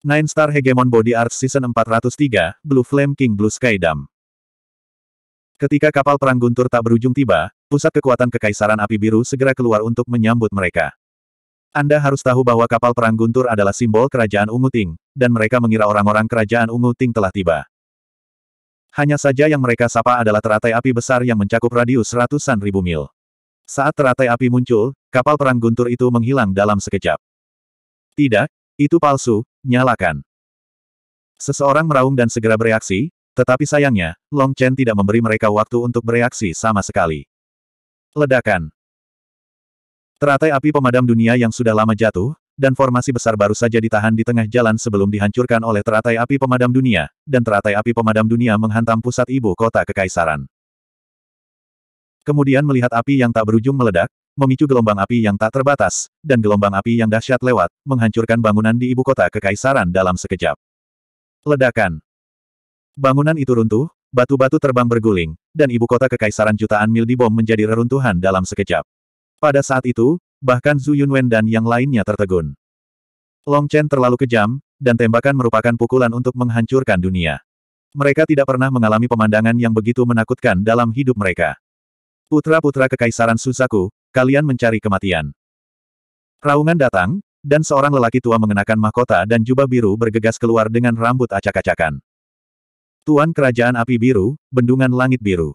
Nine Star Hegemon Body Art Season 403, Blue Flame King Blue Sky Dam. Ketika kapal perang Guntur tak berujung tiba, pusat kekuatan Kekaisaran Api Biru segera keluar untuk menyambut mereka. Anda harus tahu bahwa kapal perang Guntur adalah simbol Kerajaan Ungu Ting, dan mereka mengira orang-orang Kerajaan Ungu Ting telah tiba. Hanya saja yang mereka sapa adalah teratai api besar yang mencakup radius ratusan ribu mil. Saat teratai api muncul, kapal perang Guntur itu menghilang dalam sekejap. Tidak, itu palsu, nyalakan. Seseorang meraung dan segera bereaksi, tetapi sayangnya, Long Chen tidak memberi mereka waktu untuk bereaksi sama sekali. Ledakan. Teratai api pemadam dunia yang sudah lama jatuh, dan formasi besar baru saja ditahan di tengah jalan sebelum dihancurkan oleh teratai api pemadam dunia, dan teratai api pemadam dunia menghantam pusat ibu kota kekaisaran. Kemudian melihat api yang tak berujung meledak, memicu gelombang api yang tak terbatas, dan gelombang api yang dahsyat lewat, menghancurkan bangunan di ibu kota kekaisaran dalam sekejap. Ledakan. Bangunan itu runtuh, batu-batu terbang berguling, dan ibu kota kekaisaran jutaan mil dibom menjadi reruntuhan dalam sekejap. Pada saat itu, bahkan Zhu Yunwen dan yang lainnya tertegun. Long Chen terlalu kejam, dan tembakan merupakan pukulan untuk menghancurkan dunia. Mereka tidak pernah mengalami pemandangan yang begitu menakutkan dalam hidup mereka. Putra-putra Kekaisaran Suzaku, Kalian mencari kematian. Raungan datang, dan seorang lelaki tua mengenakan mahkota dan jubah biru bergegas keluar dengan rambut acak-acakan. Tuan Kerajaan Api Biru, Bendungan Langit Biru.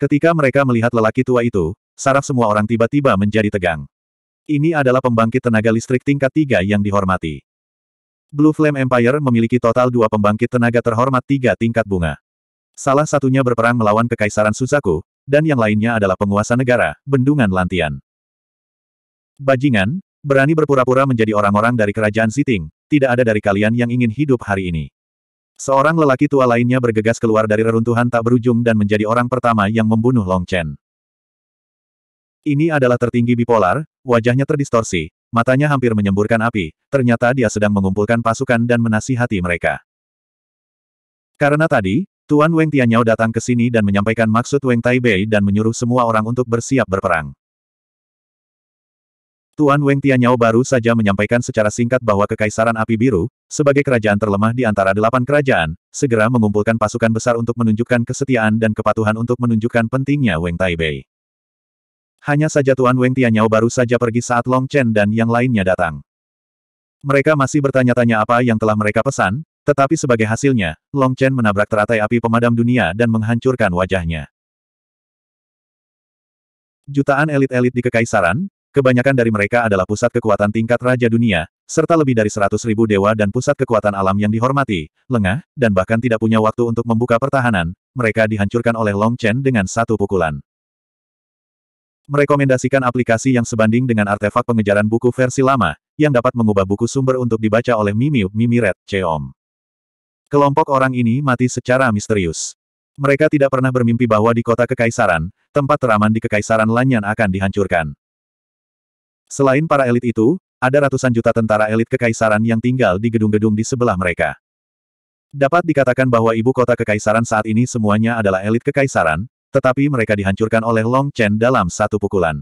Ketika mereka melihat lelaki tua itu, saraf semua orang tiba-tiba menjadi tegang. Ini adalah pembangkit tenaga listrik tingkat tiga yang dihormati. Blue Flame Empire memiliki total dua pembangkit tenaga terhormat tiga tingkat bunga. Salah satunya berperang melawan Kekaisaran Suzaku, dan yang lainnya adalah penguasa negara, bendungan Lantian. Bajingan, berani berpura-pura menjadi orang-orang dari kerajaan Siting, tidak ada dari kalian yang ingin hidup hari ini. Seorang lelaki tua lainnya bergegas keluar dari reruntuhan tak berujung dan menjadi orang pertama yang membunuh Long Chen. Ini adalah tertinggi bipolar, wajahnya terdistorsi, matanya hampir menyemburkan api, ternyata dia sedang mengumpulkan pasukan dan menasihati mereka. Karena tadi, Tuan Weng Tianyao datang ke sini dan menyampaikan maksud Weng Taibei dan menyuruh semua orang untuk bersiap berperang. Tuan Weng Tianyao baru saja menyampaikan secara singkat bahwa Kekaisaran Api Biru, sebagai kerajaan terlemah di antara delapan kerajaan, segera mengumpulkan pasukan besar untuk menunjukkan kesetiaan dan kepatuhan untuk menunjukkan pentingnya Weng Taibei. Hanya saja Tuan Weng Tianyao baru saja pergi saat Long Chen dan yang lainnya datang. Mereka masih bertanya-tanya apa yang telah mereka pesan, tetapi sebagai hasilnya, Long Chen menabrak teratai api pemadam dunia dan menghancurkan wajahnya. Jutaan elit-elit di kekaisaran, kebanyakan dari mereka adalah pusat kekuatan tingkat Raja Dunia, serta lebih dari seratus ribu dewa dan pusat kekuatan alam yang dihormati, lengah, dan bahkan tidak punya waktu untuk membuka pertahanan, mereka dihancurkan oleh Long Chen dengan satu pukulan. Merekomendasikan aplikasi yang sebanding dengan artefak pengejaran buku versi lama, yang dapat mengubah buku sumber untuk dibaca oleh Mimiu Mimiret, Cheom. Kelompok orang ini mati secara misterius. Mereka tidak pernah bermimpi bahwa di kota kekaisaran, tempat teraman di kekaisaran Lanyan akan dihancurkan. Selain para elit itu, ada ratusan juta tentara elit kekaisaran yang tinggal di gedung-gedung di sebelah mereka. Dapat dikatakan bahwa ibu kota kekaisaran saat ini semuanya adalah elit kekaisaran, tetapi mereka dihancurkan oleh Long Chen dalam satu pukulan.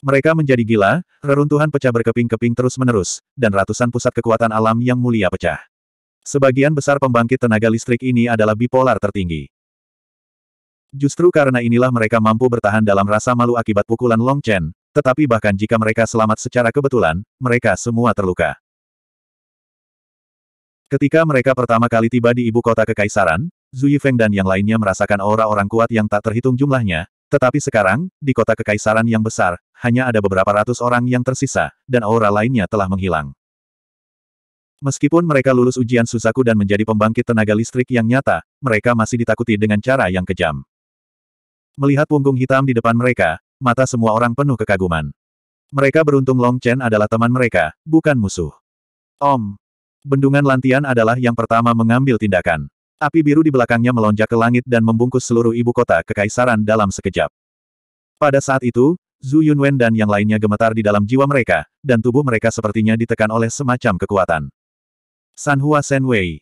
Mereka menjadi gila, reruntuhan pecah berkeping-keping terus-menerus, dan ratusan pusat kekuatan alam yang mulia pecah. Sebagian besar pembangkit tenaga listrik ini adalah bipolar tertinggi. Justru karena inilah mereka mampu bertahan dalam rasa malu akibat pukulan Long Chen, tetapi bahkan jika mereka selamat secara kebetulan, mereka semua terluka. Ketika mereka pertama kali tiba di ibu kota kekaisaran, Zhu Feng dan yang lainnya merasakan aura orang kuat yang tak terhitung jumlahnya, tetapi sekarang, di kota kekaisaran yang besar, hanya ada beberapa ratus orang yang tersisa, dan aura lainnya telah menghilang. Meskipun mereka lulus ujian Suzaku dan menjadi pembangkit tenaga listrik yang nyata, mereka masih ditakuti dengan cara yang kejam. Melihat punggung hitam di depan mereka, mata semua orang penuh kekaguman. Mereka beruntung Long Chen adalah teman mereka, bukan musuh. Om. Bendungan Lantian adalah yang pertama mengambil tindakan. Api biru di belakangnya melonjak ke langit dan membungkus seluruh ibu kota kekaisaran dalam sekejap. Pada saat itu, Zhu Yunwen dan yang lainnya gemetar di dalam jiwa mereka, dan tubuh mereka sepertinya ditekan oleh semacam kekuatan. Sanhua Senwei.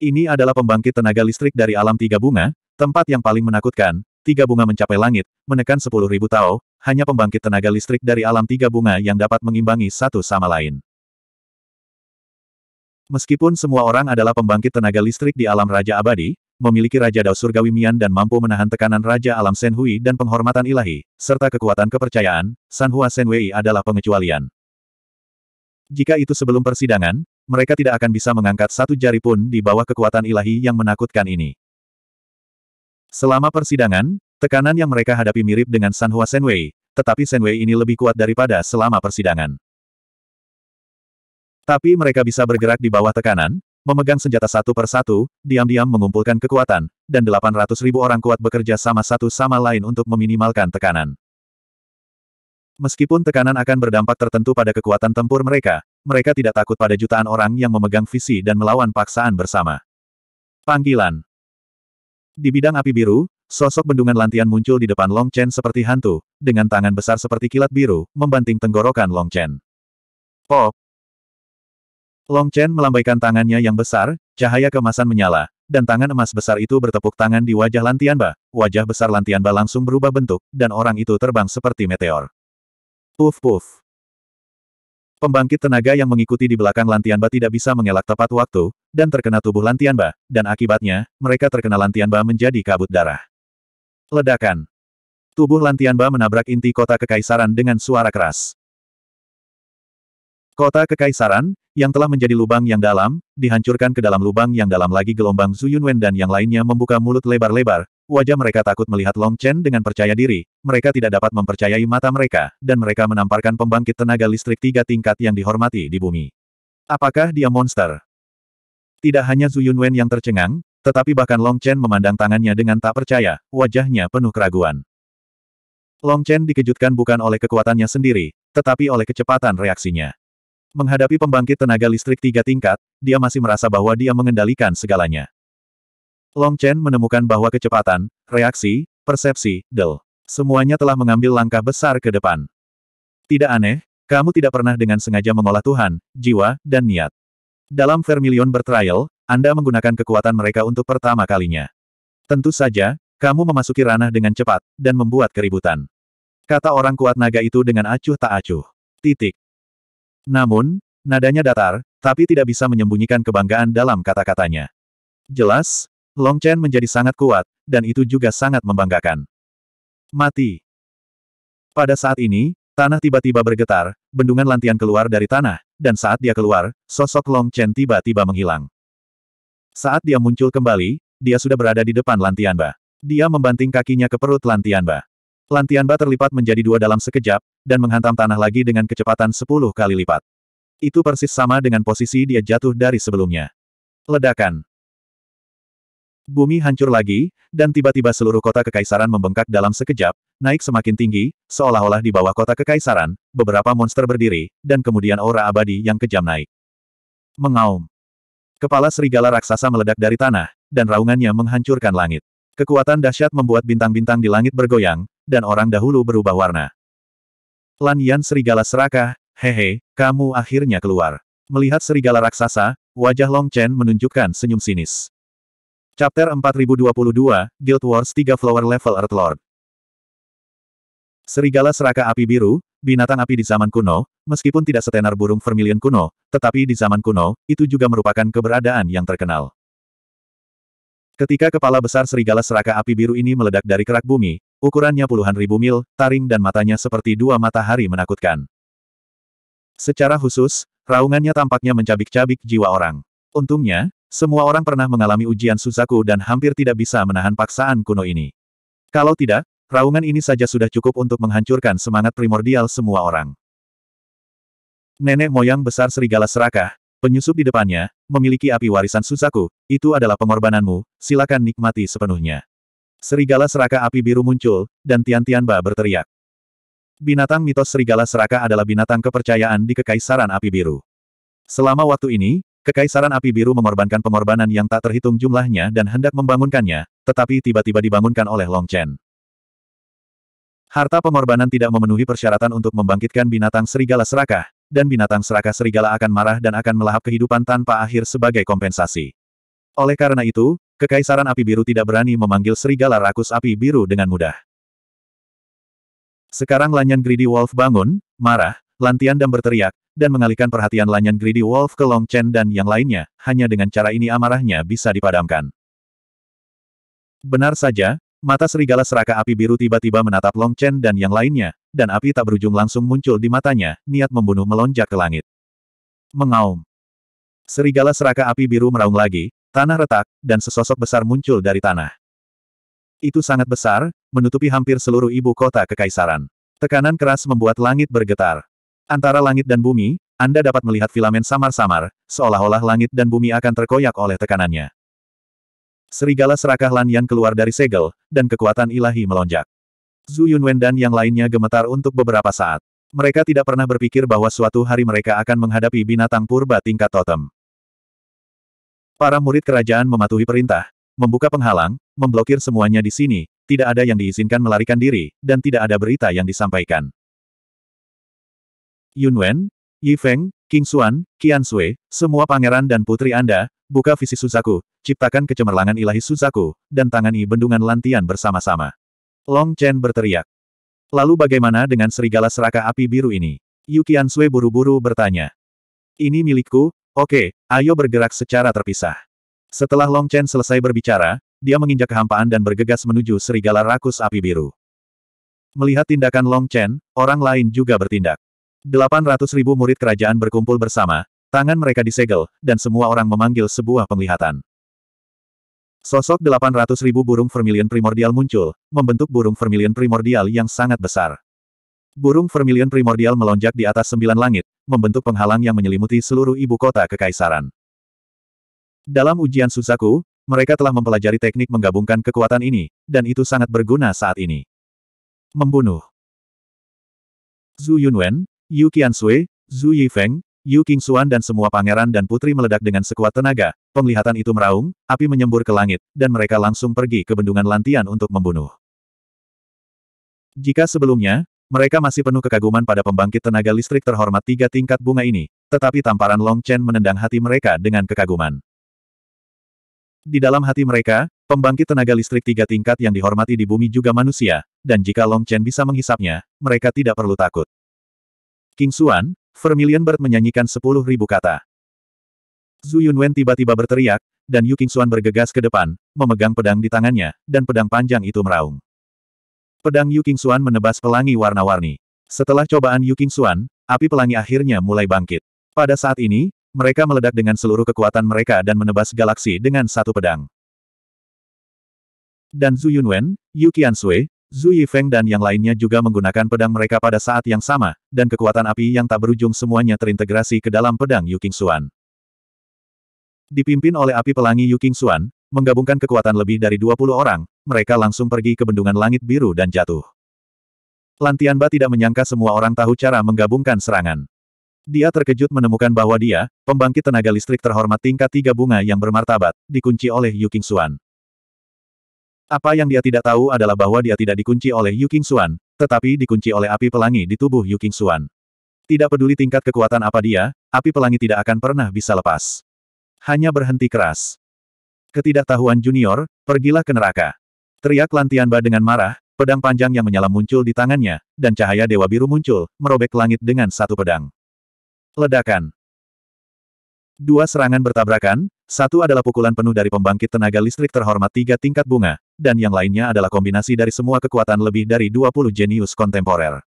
Ini adalah pembangkit tenaga listrik dari alam tiga bunga, tempat yang paling menakutkan, tiga bunga mencapai langit, menekan sepuluh ribu tao, hanya pembangkit tenaga listrik dari alam tiga bunga yang dapat mengimbangi satu sama lain. Meskipun semua orang adalah pembangkit tenaga listrik di alam Raja Abadi, memiliki Raja Dao Surgawi Mian dan mampu menahan tekanan Raja Alam Senhui dan penghormatan ilahi, serta kekuatan kepercayaan, Sanhua Senwei adalah pengecualian. Jika itu sebelum persidangan, mereka tidak akan bisa mengangkat satu jari pun di bawah kekuatan ilahi yang menakutkan ini. Selama persidangan, tekanan yang mereka hadapi mirip dengan Sanhua Senwei, tetapi Senwei ini lebih kuat daripada selama persidangan. Tapi mereka bisa bergerak di bawah tekanan, memegang senjata satu per satu, diam-diam mengumpulkan kekuatan, dan 800 ribu orang kuat bekerja sama satu sama lain untuk meminimalkan tekanan. Meskipun tekanan akan berdampak tertentu pada kekuatan tempur mereka, mereka tidak takut pada jutaan orang yang memegang visi dan melawan paksaan bersama. Panggilan Di bidang api biru, sosok bendungan lantian muncul di depan Long Chen seperti hantu, dengan tangan besar seperti kilat biru, membanting tenggorokan Long Chen. Pop! Long Chen melambaikan tangannya yang besar, cahaya kemasan menyala, dan tangan emas besar itu bertepuk tangan di wajah Lantianba. Wajah besar Lantianba langsung berubah bentuk, dan orang itu terbang seperti meteor. Puf puf. Pembangkit tenaga yang mengikuti di belakang Lantianba tidak bisa mengelak tepat waktu, dan terkena tubuh Lantianba, dan akibatnya, mereka terkena Lantianba menjadi kabut darah. Ledakan. Tubuh Lantianba menabrak inti kota kekaisaran dengan suara keras. Kota kekaisaran, yang telah menjadi lubang yang dalam, dihancurkan ke dalam lubang yang dalam lagi gelombang Zuyunwen dan yang lainnya membuka mulut lebar-lebar, Wajah mereka takut melihat Long Chen dengan percaya diri, mereka tidak dapat mempercayai mata mereka, dan mereka menamparkan pembangkit tenaga listrik tiga tingkat yang dihormati di bumi. Apakah dia monster? Tidak hanya Zhu Yunwen yang tercengang, tetapi bahkan Long Chen memandang tangannya dengan tak percaya, wajahnya penuh keraguan. Long Chen dikejutkan bukan oleh kekuatannya sendiri, tetapi oleh kecepatan reaksinya. Menghadapi pembangkit tenaga listrik tiga tingkat, dia masih merasa bahwa dia mengendalikan segalanya. Long Chen menemukan bahwa kecepatan, reaksi, persepsi, del. Semuanya telah mengambil langkah besar ke depan. Tidak aneh, kamu tidak pernah dengan sengaja mengolah Tuhan, jiwa, dan niat. Dalam Vermilion bertrial, Anda menggunakan kekuatan mereka untuk pertama kalinya. Tentu saja, kamu memasuki ranah dengan cepat, dan membuat keributan. Kata orang kuat naga itu dengan acuh tak acuh. Titik. Namun, nadanya datar, tapi tidak bisa menyembunyikan kebanggaan dalam kata-katanya. Jelas, Long Chen menjadi sangat kuat, dan itu juga sangat membanggakan. Mati. Pada saat ini, tanah tiba-tiba bergetar, bendungan lantian keluar dari tanah, dan saat dia keluar, sosok Long Chen tiba-tiba menghilang. Saat dia muncul kembali, dia sudah berada di depan Lantianba. Dia membanting kakinya ke perut Lantianba. Lantianba terlipat menjadi dua dalam sekejap, dan menghantam tanah lagi dengan kecepatan sepuluh kali lipat. Itu persis sama dengan posisi dia jatuh dari sebelumnya. Ledakan. Bumi hancur lagi, dan tiba-tiba seluruh kota kekaisaran membengkak dalam sekejap, naik semakin tinggi, seolah-olah di bawah kota kekaisaran, beberapa monster berdiri, dan kemudian aura abadi yang kejam naik. Mengaum. Kepala serigala raksasa meledak dari tanah, dan raungannya menghancurkan langit. Kekuatan dahsyat membuat bintang-bintang di langit bergoyang, dan orang dahulu berubah warna. Lan serigala serakah, hehe, kamu akhirnya keluar. Melihat serigala raksasa, wajah Long Chen menunjukkan senyum sinis. Chapter 4022, Guild Wars 3 Flower Level Earth Lord. Serigala seraka api biru, binatang api di zaman kuno, meskipun tidak setenar burung vermilion kuno, tetapi di zaman kuno, itu juga merupakan keberadaan yang terkenal. Ketika kepala besar serigala seraka api biru ini meledak dari kerak bumi, ukurannya puluhan ribu mil, taring dan matanya seperti dua matahari menakutkan. Secara khusus, raungannya tampaknya mencabik-cabik jiwa orang. Untungnya, semua orang pernah mengalami ujian Suzaku dan hampir tidak bisa menahan paksaan kuno ini. Kalau tidak, raungan ini saja sudah cukup untuk menghancurkan semangat primordial semua orang. Nenek moyang besar serigala serakah, penyusup di depannya, memiliki api warisan Suzaku, itu adalah pengorbananmu, silakan nikmati sepenuhnya. Serigala serakah api biru muncul, dan tian Tian Ba berteriak. Binatang mitos serigala seraka adalah binatang kepercayaan di Kekaisaran Api Biru. Selama waktu ini, Kekaisaran Api Biru mengorbankan pengorbanan yang tak terhitung jumlahnya dan hendak membangunkannya, tetapi tiba-tiba dibangunkan oleh Long Chen. Harta pengorbanan tidak memenuhi persyaratan untuk membangkitkan binatang serigala serakah, dan binatang serakah serigala akan marah dan akan melahap kehidupan tanpa akhir sebagai kompensasi. Oleh karena itu, Kekaisaran Api Biru tidak berani memanggil serigala rakus api biru dengan mudah. Sekarang Lanyan Greedy Wolf bangun, marah, Lantian dan berteriak, dan mengalihkan perhatian Lanyan Greedy Wolf ke Long Chen dan yang lainnya, hanya dengan cara ini amarahnya bisa dipadamkan. Benar saja, mata serigala seraka api biru tiba-tiba menatap Long Chen dan yang lainnya, dan api tak berujung langsung muncul di matanya, niat membunuh melonjak ke langit. Mengaum. Serigala seraka api biru meraung lagi, tanah retak, dan sesosok besar muncul dari tanah. Itu sangat besar, menutupi hampir seluruh ibu kota kekaisaran. Tekanan keras membuat langit bergetar. Antara langit dan bumi, Anda dapat melihat filamen samar-samar, seolah-olah langit dan bumi akan terkoyak oleh tekanannya. Serigala serakah Lan Yan keluar dari segel, dan kekuatan ilahi melonjak. Zhu Yunwen dan yang lainnya gemetar untuk beberapa saat. Mereka tidak pernah berpikir bahwa suatu hari mereka akan menghadapi binatang purba tingkat totem. Para murid kerajaan mematuhi perintah, membuka penghalang, memblokir semuanya di sini, tidak ada yang diizinkan melarikan diri, dan tidak ada berita yang disampaikan. Yunwen, Feng, King Xuan, Qian Sui, semua pangeran dan putri Anda, buka visi Suzaku, ciptakan kecemerlangan ilahi Suzaku, dan tangani bendungan lantian bersama-sama. Long Chen berteriak. Lalu bagaimana dengan serigala seraka api biru ini? Yu Qian Sui buru-buru bertanya. Ini milikku, oke, ayo bergerak secara terpisah. Setelah Long Chen selesai berbicara, dia menginjak kehampaan dan bergegas menuju serigala rakus api biru. Melihat tindakan Long Chen, orang lain juga bertindak. 800 ribu murid kerajaan berkumpul bersama, tangan mereka disegel, dan semua orang memanggil sebuah penglihatan. Sosok 800 ribu burung vermilion primordial muncul, membentuk burung vermilion primordial yang sangat besar. Burung vermilion primordial melonjak di atas sembilan langit, membentuk penghalang yang menyelimuti seluruh ibu kota kekaisaran. Dalam ujian susaku, mereka telah mempelajari teknik menggabungkan kekuatan ini, dan itu sangat berguna saat ini. Membunuh Zhu Yunwen, Yu Sui, Zhu Yifeng, Yu Qingxuan dan semua pangeran dan putri meledak dengan sekuat tenaga, penglihatan itu meraung, api menyembur ke langit, dan mereka langsung pergi ke bendungan lantian untuk membunuh. Jika sebelumnya, mereka masih penuh kekaguman pada pembangkit tenaga listrik terhormat tiga tingkat bunga ini, tetapi tamparan Long Chen menendang hati mereka dengan kekaguman. Di dalam hati mereka, pembangkit tenaga listrik tiga tingkat yang dihormati di bumi juga manusia, dan jika Long Chen bisa menghisapnya, mereka tidak perlu takut. King Xuan, Vermilion Bird menyanyikan sepuluh ribu kata. Zhu Yunwen tiba-tiba berteriak, dan Yu Suan bergegas ke depan, memegang pedang di tangannya, dan pedang panjang itu meraung. Pedang Yu Suan menebas pelangi warna-warni. Setelah cobaan Yu Suan, api pelangi akhirnya mulai bangkit. Pada saat ini, mereka meledak dengan seluruh kekuatan mereka dan menebas galaksi dengan satu pedang. Dan Zhu Yunwen, Yu Zhu Yifeng dan yang lainnya juga menggunakan pedang mereka pada saat yang sama, dan kekuatan api yang tak berujung semuanya terintegrasi ke dalam pedang Yu Xuan. Dipimpin oleh api pelangi Yu Xuan, menggabungkan kekuatan lebih dari 20 orang, mereka langsung pergi ke bendungan langit biru dan jatuh. Lantianba tidak menyangka semua orang tahu cara menggabungkan serangan. Dia terkejut menemukan bahwa dia, pembangkit tenaga listrik terhormat tingkat tiga bunga yang bermartabat, dikunci oleh Yu Xuan. Apa yang dia tidak tahu adalah bahwa dia tidak dikunci oleh Yu King Xuan, tetapi dikunci oleh api pelangi di tubuh Yu King Xuan. Tidak peduli tingkat kekuatan apa dia, api pelangi tidak akan pernah bisa lepas. Hanya berhenti keras. Ketidaktahuan junior, pergilah ke neraka. Teriak Lantianba dengan marah, pedang panjang yang menyala muncul di tangannya, dan cahaya Dewa Biru muncul, merobek langit dengan satu pedang. Ledakan. Dua serangan bertabrakan, satu adalah pukulan penuh dari pembangkit tenaga listrik terhormat tiga tingkat bunga, dan yang lainnya adalah kombinasi dari semua kekuatan lebih dari 20 jenius kontemporer.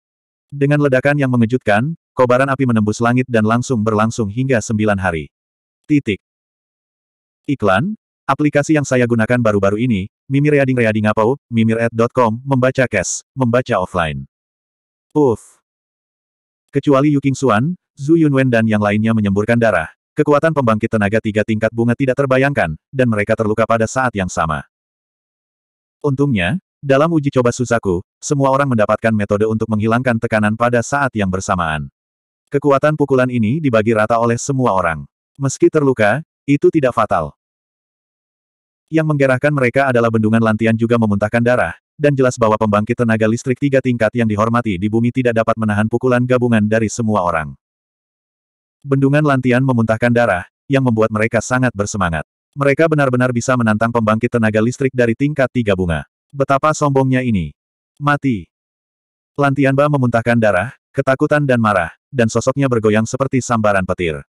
Dengan ledakan yang mengejutkan, kobaran api menembus langit dan langsung berlangsung hingga sembilan hari. Titik. Iklan, aplikasi yang saya gunakan baru-baru ini, Mimir Reading Reading Apau, mimired.com, membaca cash, membaca offline. Uff. Kecuali Yuking Xuan, Zhu Yunwen dan yang lainnya menyemburkan darah, Kekuatan pembangkit tenaga tiga tingkat bunga tidak terbayangkan, dan mereka terluka pada saat yang sama. Untungnya, dalam uji coba susaku, semua orang mendapatkan metode untuk menghilangkan tekanan pada saat yang bersamaan. Kekuatan pukulan ini dibagi rata oleh semua orang. Meski terluka, itu tidak fatal. Yang menggerahkan mereka adalah bendungan lantian juga memuntahkan darah, dan jelas bahwa pembangkit tenaga listrik tiga tingkat yang dihormati di bumi tidak dapat menahan pukulan gabungan dari semua orang. Bendungan lantian memuntahkan darah, yang membuat mereka sangat bersemangat. Mereka benar-benar bisa menantang pembangkit tenaga listrik dari tingkat tiga bunga. Betapa sombongnya ini. Mati. Lantian Ba memuntahkan darah, ketakutan dan marah, dan sosoknya bergoyang seperti sambaran petir.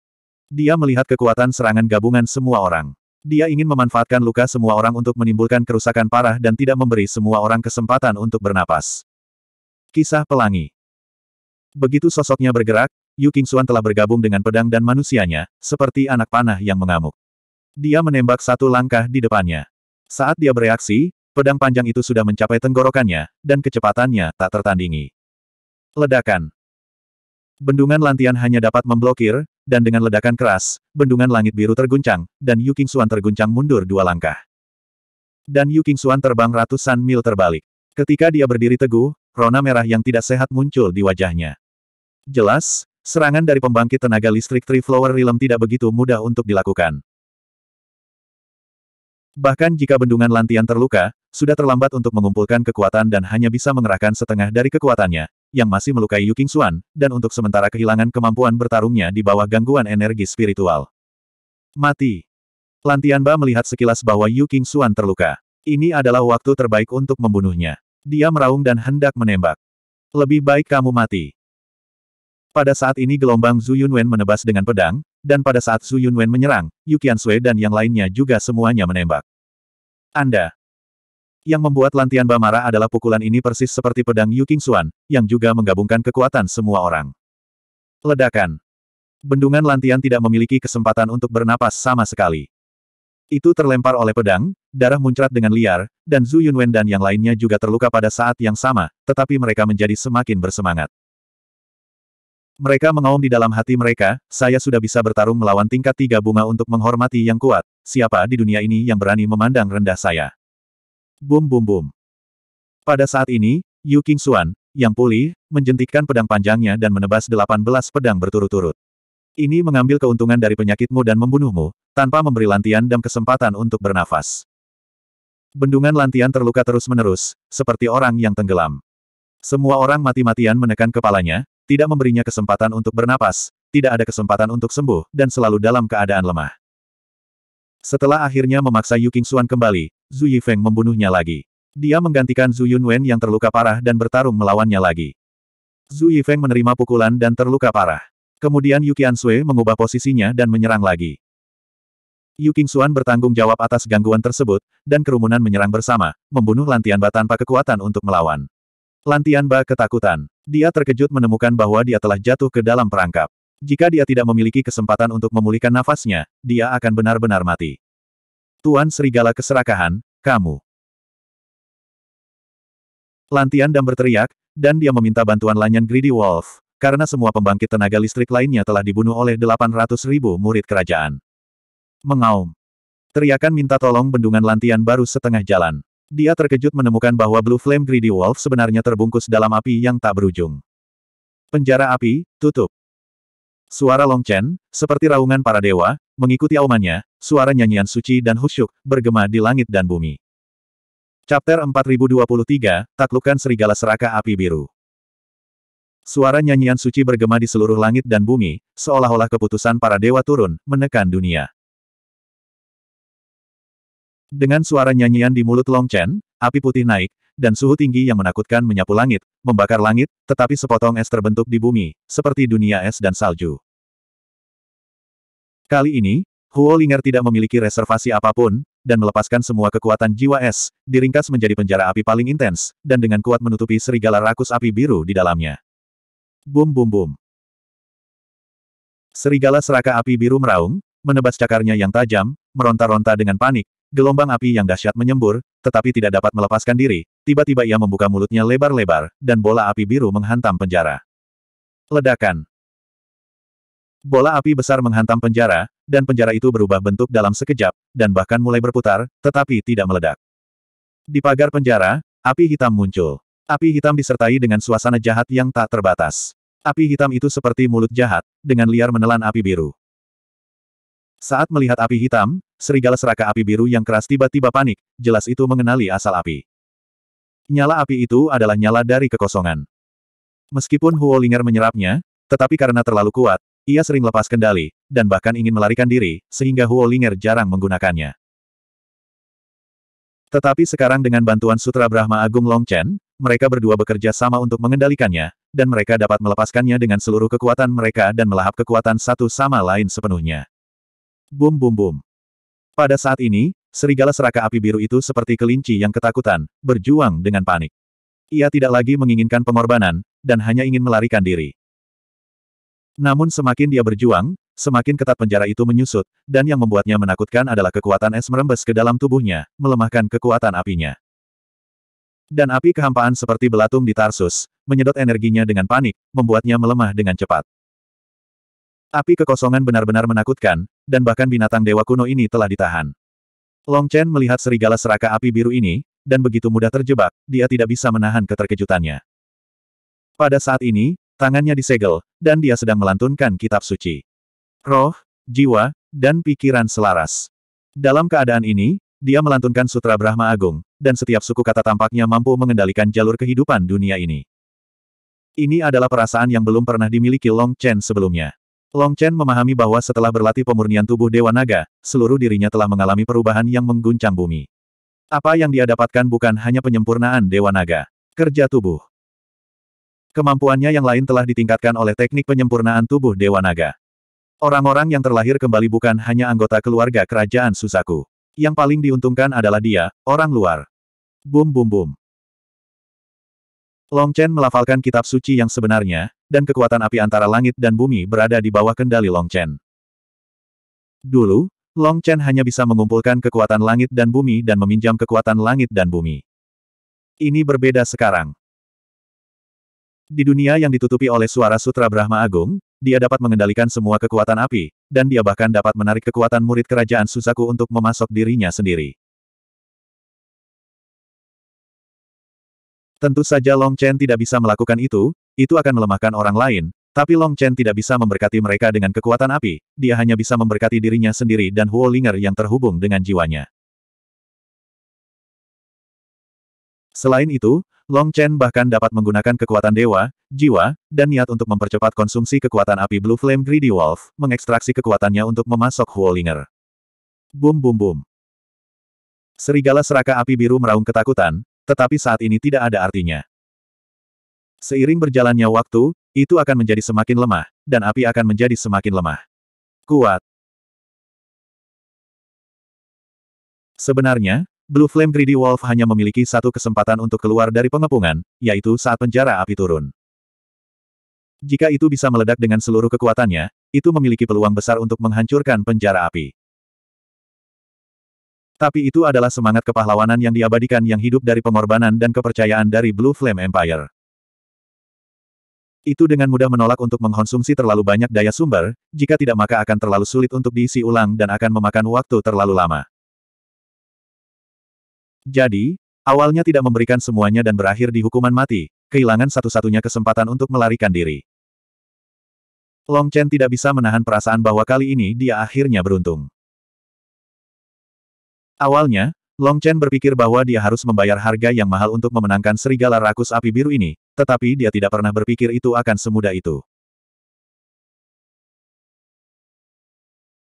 Dia melihat kekuatan serangan gabungan semua orang. Dia ingin memanfaatkan luka semua orang untuk menimbulkan kerusakan parah dan tidak memberi semua orang kesempatan untuk bernapas. Kisah Pelangi Begitu sosoknya bergerak, Yu Qingxuan telah bergabung dengan pedang dan manusianya, seperti anak panah yang mengamuk. Dia menembak satu langkah di depannya. Saat dia bereaksi, pedang panjang itu sudah mencapai tenggorokannya, dan kecepatannya tak tertandingi. Ledakan Bendungan lantian hanya dapat memblokir, dan dengan ledakan keras, bendungan langit biru terguncang, dan Yu Qingxuan terguncang mundur dua langkah. Dan Yu Qingxuan terbang ratusan mil terbalik. Ketika dia berdiri teguh, rona merah yang tidak sehat muncul di wajahnya. Jelas, Serangan dari pembangkit tenaga listrik Three Flower Realm tidak begitu mudah untuk dilakukan. Bahkan jika bendungan lantian terluka, sudah terlambat untuk mengumpulkan kekuatan dan hanya bisa mengerahkan setengah dari kekuatannya, yang masih melukai Yu King Xuan, dan untuk sementara kehilangan kemampuan bertarungnya di bawah gangguan energi spiritual. Mati. Lantian Ba melihat sekilas bahwa Yu King Xuan terluka. Ini adalah waktu terbaik untuk membunuhnya. Dia meraung dan hendak menembak. Lebih baik kamu mati. Pada saat ini gelombang Zhu Yunwen menebas dengan pedang, dan pada saat Zhu Yunwen menyerang, Yu Qiansui dan yang lainnya juga semuanya menembak. Anda. Yang membuat Lantian Bamara adalah pukulan ini persis seperti pedang Yu Qingxuan, yang juga menggabungkan kekuatan semua orang. Ledakan. Bendungan Lantian tidak memiliki kesempatan untuk bernapas sama sekali. Itu terlempar oleh pedang, darah muncrat dengan liar, dan Zhu Yunwen dan yang lainnya juga terluka pada saat yang sama, tetapi mereka menjadi semakin bersemangat. Mereka mengaum di dalam hati mereka, saya sudah bisa bertarung melawan tingkat tiga bunga untuk menghormati yang kuat, siapa di dunia ini yang berani memandang rendah saya. Bum bum bum. Pada saat ini, Yu King Xuan, yang pulih, menjentikkan pedang panjangnya dan menebas delapan belas pedang berturut-turut. Ini mengambil keuntungan dari penyakitmu dan membunuhmu, tanpa memberi Lantian dan kesempatan untuk bernafas. Bendungan Lantian terluka terus-menerus, seperti orang yang tenggelam. Semua orang mati-matian menekan kepalanya, tidak memberinya kesempatan untuk bernapas, tidak ada kesempatan untuk sembuh, dan selalu dalam keadaan lemah. Setelah akhirnya memaksa Yu Qingxuan kembali, Zhu Yifeng membunuhnya lagi. Dia menggantikan Zhu Yunwen yang terluka parah dan bertarung melawannya lagi. Zhu Yifeng menerima pukulan dan terluka parah. Kemudian Yu Sui mengubah posisinya dan menyerang lagi. Yu Qingxuan bertanggung jawab atas gangguan tersebut, dan kerumunan menyerang bersama, membunuh Lantianba tanpa kekuatan untuk melawan. Lantian Ba ketakutan. Dia terkejut menemukan bahwa dia telah jatuh ke dalam perangkap. Jika dia tidak memiliki kesempatan untuk memulihkan nafasnya, dia akan benar-benar mati. Tuan Serigala Keserakahan, kamu. Lantian dan berteriak, dan dia meminta bantuan Lanyan Greedy Wolf, karena semua pembangkit tenaga listrik lainnya telah dibunuh oleh 800 ribu murid kerajaan. Mengaum. Teriakan minta tolong bendungan Lantian baru setengah jalan. Dia terkejut menemukan bahwa Blue Flame Greedy Wolf sebenarnya terbungkus dalam api yang tak berujung. Penjara api, tutup. Suara Long Chen, seperti raungan para dewa, mengikuti aumannya, suara nyanyian suci dan husyuk, bergema di langit dan bumi. Chapter 4023, Taklukan Serigala Seraka Api Biru. Suara nyanyian suci bergema di seluruh langit dan bumi, seolah-olah keputusan para dewa turun, menekan dunia. Dengan suara nyanyian di mulut Long Chen, api putih naik, dan suhu tinggi yang menakutkan menyapu langit, membakar langit, tetapi sepotong es terbentuk di bumi, seperti dunia es dan salju. Kali ini, Huo Linger tidak memiliki reservasi apapun, dan melepaskan semua kekuatan jiwa es, diringkas menjadi penjara api paling intens, dan dengan kuat menutupi serigala rakus api biru di dalamnya. Bum bum bum. Serigala seraka api biru meraung, menebas cakarnya yang tajam, meronta-ronta dengan panik, Gelombang api yang dahsyat menyembur, tetapi tidak dapat melepaskan diri, tiba-tiba ia membuka mulutnya lebar-lebar, dan bola api biru menghantam penjara. Ledakan. Bola api besar menghantam penjara, dan penjara itu berubah bentuk dalam sekejap, dan bahkan mulai berputar, tetapi tidak meledak. Di pagar penjara, api hitam muncul. Api hitam disertai dengan suasana jahat yang tak terbatas. Api hitam itu seperti mulut jahat, dengan liar menelan api biru. Saat melihat api hitam, serigala seraka api biru yang keras tiba-tiba panik, jelas itu mengenali asal api. Nyala api itu adalah nyala dari kekosongan. Meskipun Huo Ling'er menyerapnya, tetapi karena terlalu kuat, ia sering lepas kendali, dan bahkan ingin melarikan diri, sehingga Huo Ling'er jarang menggunakannya. Tetapi sekarang dengan bantuan Sutra Brahma Agung Long Chen, mereka berdua bekerja sama untuk mengendalikannya, dan mereka dapat melepaskannya dengan seluruh kekuatan mereka dan melahap kekuatan satu sama lain sepenuhnya. Bum bum bum. Pada saat ini, serigala seraka api biru itu seperti kelinci yang ketakutan, berjuang dengan panik. Ia tidak lagi menginginkan pengorbanan, dan hanya ingin melarikan diri. Namun semakin dia berjuang, semakin ketat penjara itu menyusut, dan yang membuatnya menakutkan adalah kekuatan es merembes ke dalam tubuhnya, melemahkan kekuatan apinya. Dan api kehampaan seperti belatung di Tarsus, menyedot energinya dengan panik, membuatnya melemah dengan cepat. Api kekosongan benar-benar menakutkan, dan bahkan binatang dewa kuno ini telah ditahan. Long Chen melihat serigala seraka api biru ini, dan begitu mudah terjebak, dia tidak bisa menahan keterkejutannya. Pada saat ini, tangannya disegel, dan dia sedang melantunkan kitab suci. Roh, jiwa, dan pikiran selaras. Dalam keadaan ini, dia melantunkan Sutra Brahma Agung, dan setiap suku kata tampaknya mampu mengendalikan jalur kehidupan dunia ini. Ini adalah perasaan yang belum pernah dimiliki Long Chen sebelumnya. Long Chen memahami bahwa setelah berlatih pemurnian tubuh Dewa Naga, seluruh dirinya telah mengalami perubahan yang mengguncang bumi. Apa yang dia dapatkan bukan hanya penyempurnaan Dewa Naga. Kerja tubuh. Kemampuannya yang lain telah ditingkatkan oleh teknik penyempurnaan tubuh Dewa Naga. Orang-orang yang terlahir kembali bukan hanya anggota keluarga kerajaan Susaku. Yang paling diuntungkan adalah dia, orang luar. Bum bum bum. Long Chen melafalkan kitab suci yang sebenarnya, dan kekuatan api antara langit dan bumi berada di bawah kendali Long Chen. Dulu, Long Chen hanya bisa mengumpulkan kekuatan langit dan bumi dan meminjam kekuatan langit dan bumi. Ini berbeda sekarang. Di dunia yang ditutupi oleh suara Sutra Brahma Agung, dia dapat mengendalikan semua kekuatan api, dan dia bahkan dapat menarik kekuatan murid kerajaan Susaku untuk memasok dirinya sendiri. Tentu saja Long Chen tidak bisa melakukan itu, itu akan melemahkan orang lain, tapi Long Chen tidak bisa memberkati mereka dengan kekuatan api, dia hanya bisa memberkati dirinya sendiri dan Huo Linger yang terhubung dengan jiwanya. Selain itu, Long Chen bahkan dapat menggunakan kekuatan dewa, jiwa, dan niat untuk mempercepat konsumsi kekuatan api Blue Flame Greedy Wolf, mengekstraksi kekuatannya untuk memasok Huo Ling'er. Boom, boom, boom. Serigala seraka api biru meraung ketakutan, tetapi saat ini tidak ada artinya. Seiring berjalannya waktu, itu akan menjadi semakin lemah, dan api akan menjadi semakin lemah. Kuat. Sebenarnya, Blue Flame Greedy Wolf hanya memiliki satu kesempatan untuk keluar dari pengepungan, yaitu saat penjara api turun. Jika itu bisa meledak dengan seluruh kekuatannya, itu memiliki peluang besar untuk menghancurkan penjara api. Tapi itu adalah semangat kepahlawanan yang diabadikan yang hidup dari pengorbanan dan kepercayaan dari Blue Flame Empire itu dengan mudah menolak untuk mengkonsumsi terlalu banyak daya sumber, jika tidak maka akan terlalu sulit untuk diisi ulang dan akan memakan waktu terlalu lama. Jadi, awalnya tidak memberikan semuanya dan berakhir di hukuman mati, kehilangan satu-satunya kesempatan untuk melarikan diri. Long Chen tidak bisa menahan perasaan bahwa kali ini dia akhirnya beruntung. Awalnya, Long Chen berpikir bahwa dia harus membayar harga yang mahal untuk memenangkan serigala rakus api biru ini, tetapi dia tidak pernah berpikir itu akan semudah itu.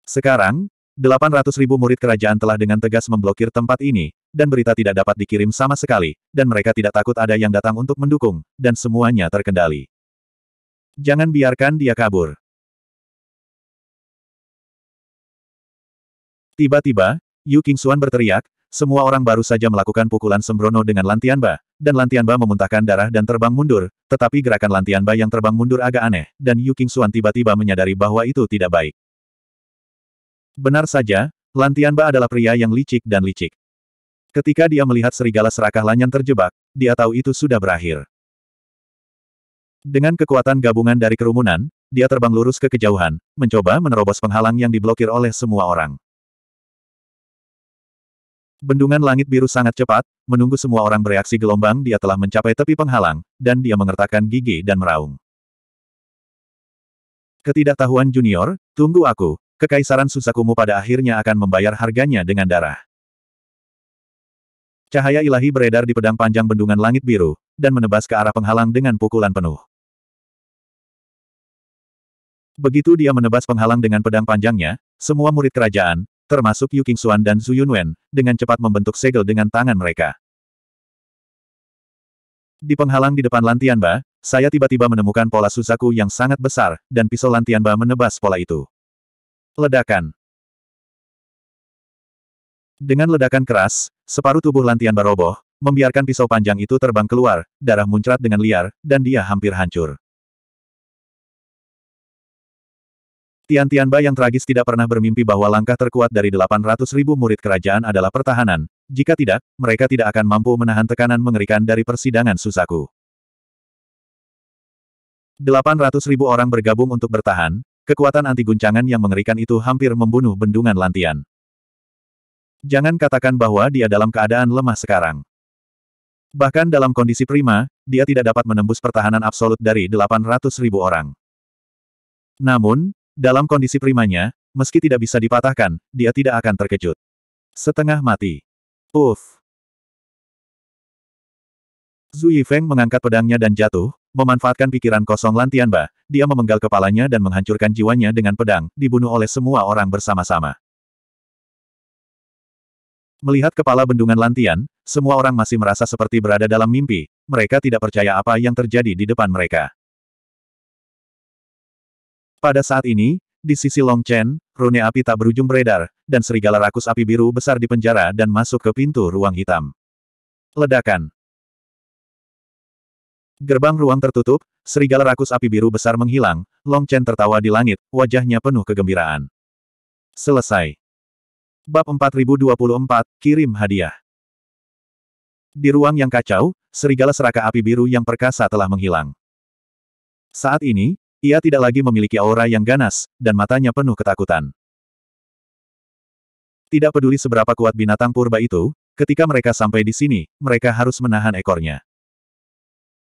Sekarang, 800 ribu murid kerajaan telah dengan tegas memblokir tempat ini, dan berita tidak dapat dikirim sama sekali, dan mereka tidak takut ada yang datang untuk mendukung, dan semuanya terkendali. Jangan biarkan dia kabur. Tiba-tiba, Yu Qingxuan berteriak, semua orang baru saja melakukan pukulan sembrono dengan lantian bah, dan Lantianba memuntahkan darah dan terbang mundur, tetapi gerakan Lantianba yang terbang mundur agak aneh, dan Yu Qingxuan tiba-tiba menyadari bahwa itu tidak baik. Benar saja, Lantianba adalah pria yang licik dan licik. Ketika dia melihat serigala serakah lanyan terjebak, dia tahu itu sudah berakhir. Dengan kekuatan gabungan dari kerumunan, dia terbang lurus ke kejauhan, mencoba menerobos penghalang yang diblokir oleh semua orang. Bendungan langit biru sangat cepat, menunggu semua orang bereaksi gelombang dia telah mencapai tepi penghalang, dan dia mengertakkan gigi dan meraung. Ketidaktahuan junior, tunggu aku, kekaisaran Susakumu pada akhirnya akan membayar harganya dengan darah. Cahaya ilahi beredar di pedang panjang bendungan langit biru, dan menebas ke arah penghalang dengan pukulan penuh. Begitu dia menebas penghalang dengan pedang panjangnya, semua murid kerajaan, termasuk Yu Qingxuan dan Zhu Yunwen, dengan cepat membentuk segel dengan tangan mereka. Di penghalang di depan Lantianba, saya tiba-tiba menemukan pola Suzaku yang sangat besar, dan pisau Lantianba menebas pola itu. Ledakan Dengan ledakan keras, separuh tubuh Lantianba roboh, membiarkan pisau panjang itu terbang keluar, darah muncrat dengan liar, dan dia hampir hancur. Tian Tianba yang tragis tidak pernah bermimpi bahwa langkah terkuat dari 800 ribu murid kerajaan adalah pertahanan. Jika tidak, mereka tidak akan mampu menahan tekanan mengerikan dari persidangan Suzaku. 800 ribu orang bergabung untuk bertahan, kekuatan anti guncangan yang mengerikan itu hampir membunuh bendungan Lantian. Jangan katakan bahwa dia dalam keadaan lemah sekarang. Bahkan dalam kondisi prima, dia tidak dapat menembus pertahanan absolut dari 800 ribu orang. Namun, dalam kondisi primanya, meski tidak bisa dipatahkan, dia tidak akan terkejut. Setengah mati. Uff. Zui Feng mengangkat pedangnya dan jatuh, memanfaatkan pikiran kosong Lan Tianba, dia memenggal kepalanya dan menghancurkan jiwanya dengan pedang, dibunuh oleh semua orang bersama-sama. Melihat kepala bendungan Lantian, semua orang masih merasa seperti berada dalam mimpi, mereka tidak percaya apa yang terjadi di depan mereka. Pada saat ini, di sisi Long Chen, rune api tak berujung beredar, dan serigala rakus api biru besar di penjara dan masuk ke pintu ruang hitam. Ledakan Gerbang ruang tertutup, serigala rakus api biru besar menghilang, Long Chen tertawa di langit, wajahnya penuh kegembiraan. Selesai. Bab 4024, Kirim Hadiah Di ruang yang kacau, serigala seraka api biru yang perkasa telah menghilang. Saat ini, ia tidak lagi memiliki aura yang ganas, dan matanya penuh ketakutan. Tidak peduli seberapa kuat binatang purba itu, ketika mereka sampai di sini, mereka harus menahan ekornya.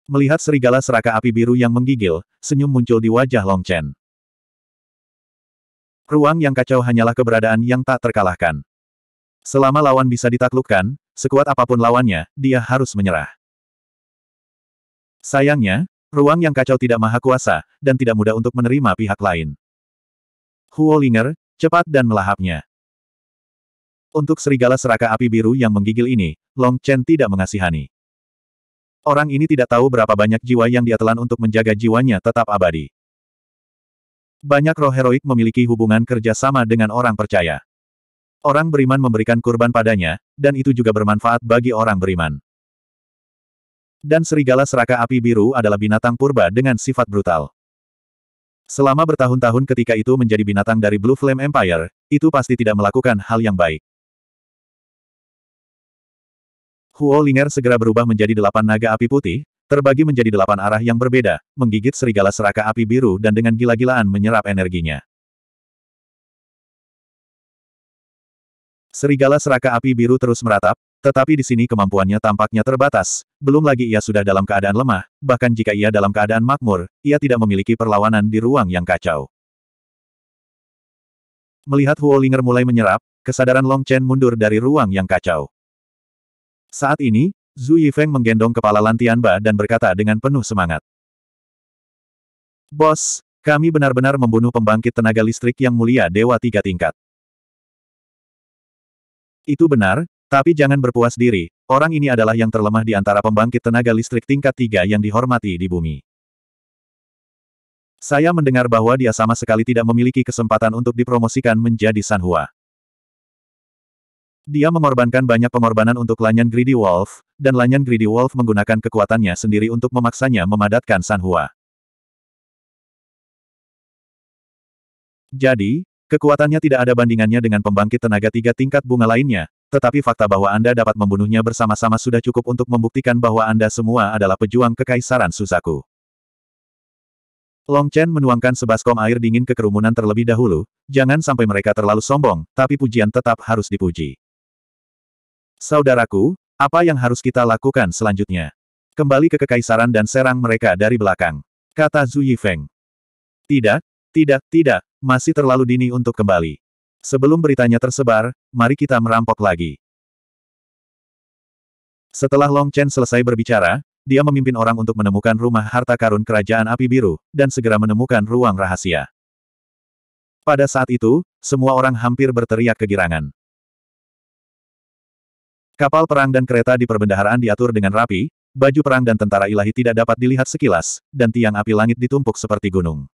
Melihat serigala seraka api biru yang menggigil, senyum muncul di wajah Long Chen. Ruang yang kacau hanyalah keberadaan yang tak terkalahkan. Selama lawan bisa ditaklukkan, sekuat apapun lawannya, dia harus menyerah. Sayangnya, Ruang yang kacau tidak maha kuasa, dan tidak mudah untuk menerima pihak lain. Huo Linger, cepat dan melahapnya. Untuk serigala seraka api biru yang menggigil ini, Long Chen tidak mengasihani. Orang ini tidak tahu berapa banyak jiwa yang dia telan untuk menjaga jiwanya tetap abadi. Banyak roh heroik memiliki hubungan kerja sama dengan orang percaya. Orang beriman memberikan kurban padanya, dan itu juga bermanfaat bagi orang beriman dan serigala seraka api biru adalah binatang purba dengan sifat brutal. Selama bertahun-tahun ketika itu menjadi binatang dari Blue Flame Empire, itu pasti tidak melakukan hal yang baik. Huo Linger segera berubah menjadi delapan naga api putih, terbagi menjadi delapan arah yang berbeda, menggigit serigala seraka api biru dan dengan gila-gilaan menyerap energinya. Serigala seraka api biru terus meratap, tetapi di sini kemampuannya tampaknya terbatas. Belum lagi ia sudah dalam keadaan lemah, bahkan jika ia dalam keadaan makmur, ia tidak memiliki perlawanan di ruang yang kacau. Melihat Huolinger mulai menyerap, kesadaran Long Chen mundur dari ruang yang kacau. Saat ini, Zhu Yifeng menggendong kepala Lantian Ba dan berkata dengan penuh semangat. Bos, kami benar-benar membunuh pembangkit tenaga listrik yang mulia Dewa Tiga Tingkat. Itu benar, tapi jangan berpuas diri, orang ini adalah yang terlemah di antara pembangkit tenaga listrik tingkat tiga yang dihormati di bumi. Saya mendengar bahwa dia sama sekali tidak memiliki kesempatan untuk dipromosikan menjadi Sanhua. Dia mengorbankan banyak pengorbanan untuk Lanyan Greedy Wolf, dan Lanyan Greedy Wolf menggunakan kekuatannya sendiri untuk memaksanya memadatkan Sanhua. Jadi, Kekuatannya tidak ada bandingannya dengan pembangkit tenaga tiga tingkat bunga lainnya, tetapi fakta bahwa Anda dapat membunuhnya bersama-sama sudah cukup untuk membuktikan bahwa Anda semua adalah pejuang kekaisaran Suzaku. Long Chen menuangkan sebaskom air dingin ke kerumunan terlebih dahulu, jangan sampai mereka terlalu sombong, tapi pujian tetap harus dipuji. Saudaraku, apa yang harus kita lakukan selanjutnya? Kembali ke kekaisaran dan serang mereka dari belakang. Kata Zhu Yifeng. Tidak, tidak, tidak, masih terlalu dini untuk kembali. Sebelum beritanya tersebar, mari kita merampok lagi. Setelah Long Chen selesai berbicara, dia memimpin orang untuk menemukan rumah harta karun kerajaan api biru, dan segera menemukan ruang rahasia. Pada saat itu, semua orang hampir berteriak kegirangan. Kapal perang dan kereta di perbendaharaan diatur dengan rapi, baju perang dan tentara ilahi tidak dapat dilihat sekilas, dan tiang api langit ditumpuk seperti gunung.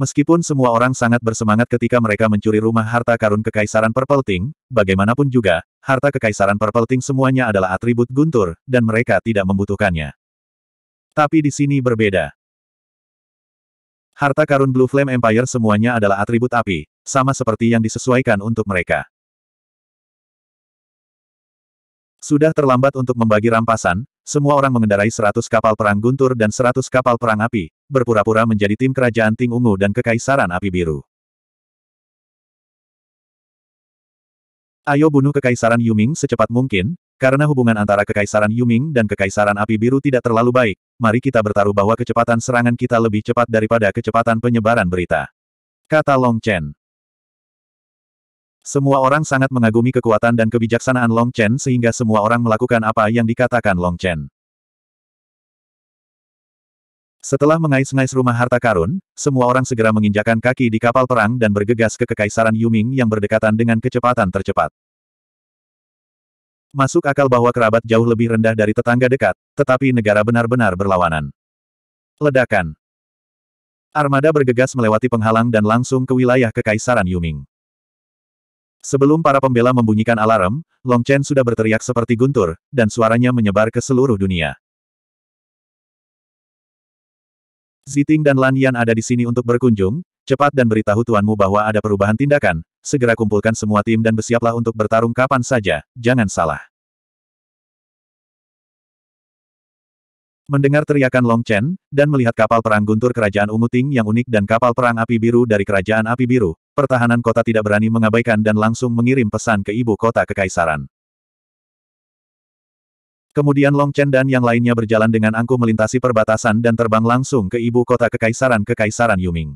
Meskipun semua orang sangat bersemangat ketika mereka mencuri rumah harta karun Kekaisaran Purple bagaimanapun juga, harta Kekaisaran Purple semuanya adalah atribut guntur, dan mereka tidak membutuhkannya. Tapi di sini berbeda. Harta karun Blue Flame Empire semuanya adalah atribut api, sama seperti yang disesuaikan untuk mereka. Sudah terlambat untuk membagi rampasan, semua orang mengendarai seratus kapal perang guntur dan seratus kapal perang api, berpura-pura menjadi tim kerajaan Ting Ungu dan Kekaisaran Api Biru. Ayo bunuh Kekaisaran Yuming secepat mungkin, karena hubungan antara Kekaisaran Yuming dan Kekaisaran Api Biru tidak terlalu baik, mari kita bertaruh bahwa kecepatan serangan kita lebih cepat daripada kecepatan penyebaran berita. Kata Long Chen. Semua orang sangat mengagumi kekuatan dan kebijaksanaan Long Chen sehingga semua orang melakukan apa yang dikatakan Long Chen. Setelah mengais-ngais rumah harta karun, semua orang segera menginjakan kaki di kapal perang dan bergegas ke Kekaisaran Yuming yang berdekatan dengan kecepatan tercepat. Masuk akal bahwa kerabat jauh lebih rendah dari tetangga dekat, tetapi negara benar-benar berlawanan. Ledakan Armada bergegas melewati penghalang dan langsung ke wilayah Kekaisaran Yuming. Sebelum para pembela membunyikan alarm, Long Chen sudah berteriak seperti guntur, dan suaranya menyebar ke seluruh dunia. Ziting dan Lan Yan ada di sini untuk berkunjung, cepat dan beritahu tuanmu bahwa ada perubahan tindakan, segera kumpulkan semua tim dan bersiaplah untuk bertarung kapan saja, jangan salah. Mendengar teriakan Long Chen, dan melihat kapal perang guntur kerajaan Umuting yang unik dan kapal perang api biru dari kerajaan api biru, pertahanan kota tidak berani mengabaikan dan langsung mengirim pesan ke ibu kota kekaisaran. Kemudian Long Chen dan yang lainnya berjalan dengan angku melintasi perbatasan dan terbang langsung ke ibu kota kekaisaran Kekaisaran Yuming.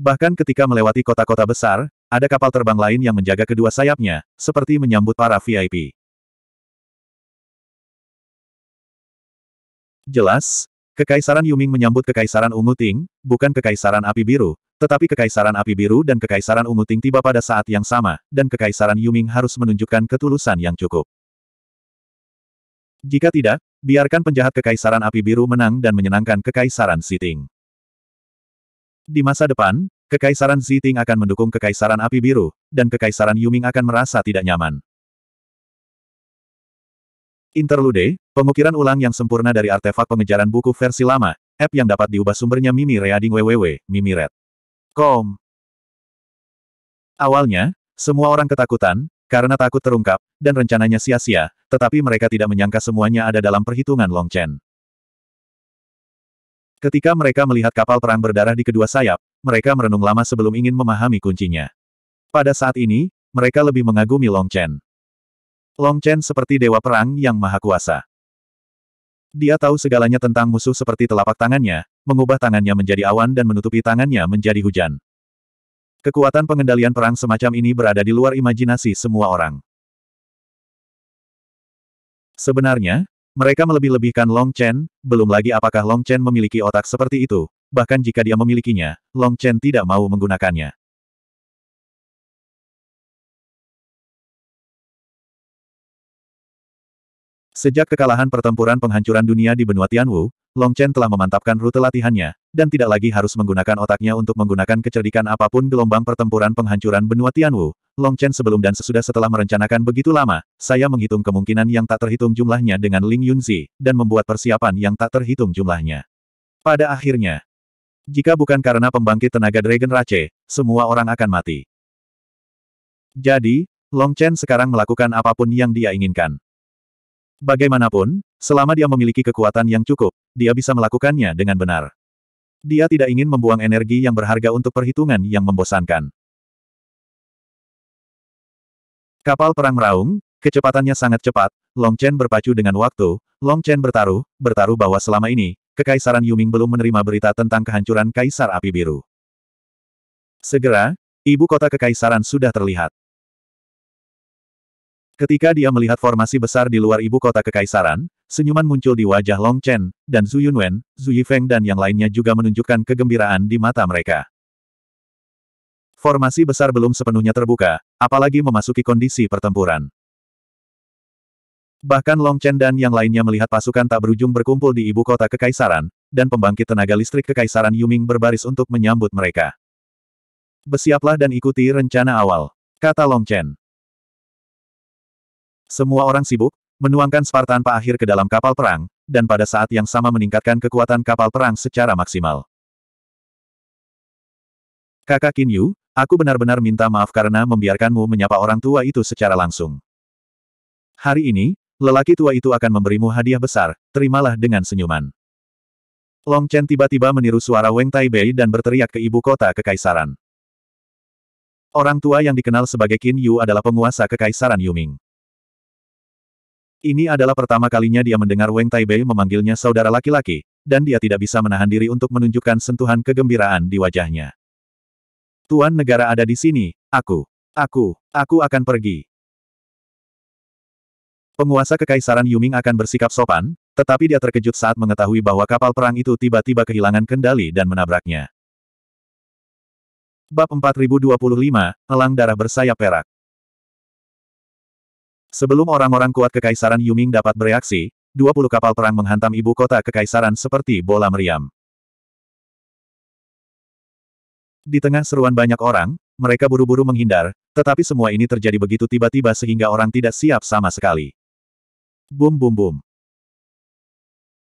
Bahkan ketika melewati kota-kota besar, ada kapal terbang lain yang menjaga kedua sayapnya, seperti menyambut para VIP. Jelas, Kekaisaran Yuming menyambut Kekaisaran Ungu Ting, bukan Kekaisaran Api Biru, tetapi Kekaisaran Api Biru dan Kekaisaran Ungu Ting tiba pada saat yang sama, dan Kekaisaran Yuming harus menunjukkan ketulusan yang cukup. Jika tidak, biarkan penjahat Kekaisaran Api Biru menang dan menyenangkan Kekaisaran Siting. Di masa depan, Kekaisaran Ziting akan mendukung Kekaisaran Api Biru, dan Kekaisaran Yuming akan merasa tidak nyaman. Interlude, pengukiran ulang yang sempurna dari artefak pengejaran buku versi lama, app yang dapat diubah sumbernya Mimi Reading www, Red. Com. Awalnya, semua orang ketakutan, karena takut terungkap, dan rencananya sia-sia, tetapi mereka tidak menyangka semuanya ada dalam perhitungan Long Chen. Ketika mereka melihat kapal perang berdarah di kedua sayap, mereka merenung lama sebelum ingin memahami kuncinya. Pada saat ini, mereka lebih mengagumi Long Chen. Long Chen seperti dewa perang yang maha kuasa. Dia tahu segalanya tentang musuh seperti telapak tangannya, mengubah tangannya menjadi awan dan menutupi tangannya menjadi hujan. Kekuatan pengendalian perang semacam ini berada di luar imajinasi semua orang. Sebenarnya, mereka melebih-lebihkan Long Chen, belum lagi apakah Long Chen memiliki otak seperti itu, bahkan jika dia memilikinya, Long Chen tidak mau menggunakannya. Sejak kekalahan pertempuran penghancuran dunia di benua Tianwu, Long Chen telah memantapkan rute latihannya, dan tidak lagi harus menggunakan otaknya untuk menggunakan kecerdikan apapun gelombang pertempuran penghancuran benua Tianwu. Long Chen sebelum dan sesudah setelah merencanakan begitu lama, saya menghitung kemungkinan yang tak terhitung jumlahnya dengan Ling Yunzi, dan membuat persiapan yang tak terhitung jumlahnya. Pada akhirnya, jika bukan karena pembangkit tenaga Dragon Rache, semua orang akan mati. Jadi, Long Chen sekarang melakukan apapun yang dia inginkan. Bagaimanapun, selama dia memiliki kekuatan yang cukup, dia bisa melakukannya dengan benar. Dia tidak ingin membuang energi yang berharga untuk perhitungan yang membosankan. Kapal perang meraung, kecepatannya sangat cepat, Long Chen berpacu dengan waktu, Long Chen bertaruh, bertaruh bahwa selama ini, Kekaisaran Yuming belum menerima berita tentang kehancuran Kaisar Api Biru. Segera, ibu kota Kekaisaran sudah terlihat. Ketika dia melihat formasi besar di luar ibu kota kekaisaran, senyuman muncul di wajah Long Chen, dan Zhu Yunwen, Zhu Yifeng dan yang lainnya juga menunjukkan kegembiraan di mata mereka. Formasi besar belum sepenuhnya terbuka, apalagi memasuki kondisi pertempuran. Bahkan Long Chen dan yang lainnya melihat pasukan tak berujung berkumpul di ibu kota kekaisaran, dan pembangkit tenaga listrik kekaisaran Yuming berbaris untuk menyambut mereka. Bersiaplah dan ikuti rencana awal, kata Long Chen. Semua orang sibuk, menuangkan Spartan tanpa akhir ke dalam kapal perang, dan pada saat yang sama meningkatkan kekuatan kapal perang secara maksimal. Kakak Kin Yu, aku benar-benar minta maaf karena membiarkanmu menyapa orang tua itu secara langsung. Hari ini, lelaki tua itu akan memberimu hadiah besar, terimalah dengan senyuman. Long Chen tiba-tiba meniru suara Weng Taibei dan berteriak ke ibu kota kekaisaran. Orang tua yang dikenal sebagai Kin Yu adalah penguasa kekaisaran Yuming. Ini adalah pertama kalinya dia mendengar Weng Taibei memanggilnya saudara laki-laki, dan dia tidak bisa menahan diri untuk menunjukkan sentuhan kegembiraan di wajahnya. Tuan negara ada di sini, aku, aku, aku akan pergi. Penguasa Kekaisaran Yuming akan bersikap sopan, tetapi dia terkejut saat mengetahui bahwa kapal perang itu tiba-tiba kehilangan kendali dan menabraknya. Bab 4025, Elang Darah Bersayap Perak Sebelum orang-orang kuat Kekaisaran Yuming dapat bereaksi, 20 kapal perang menghantam ibu kota Kekaisaran seperti bola meriam. Di tengah seruan banyak orang, mereka buru-buru menghindar, tetapi semua ini terjadi begitu tiba-tiba sehingga orang tidak siap sama sekali. Bum bum bum.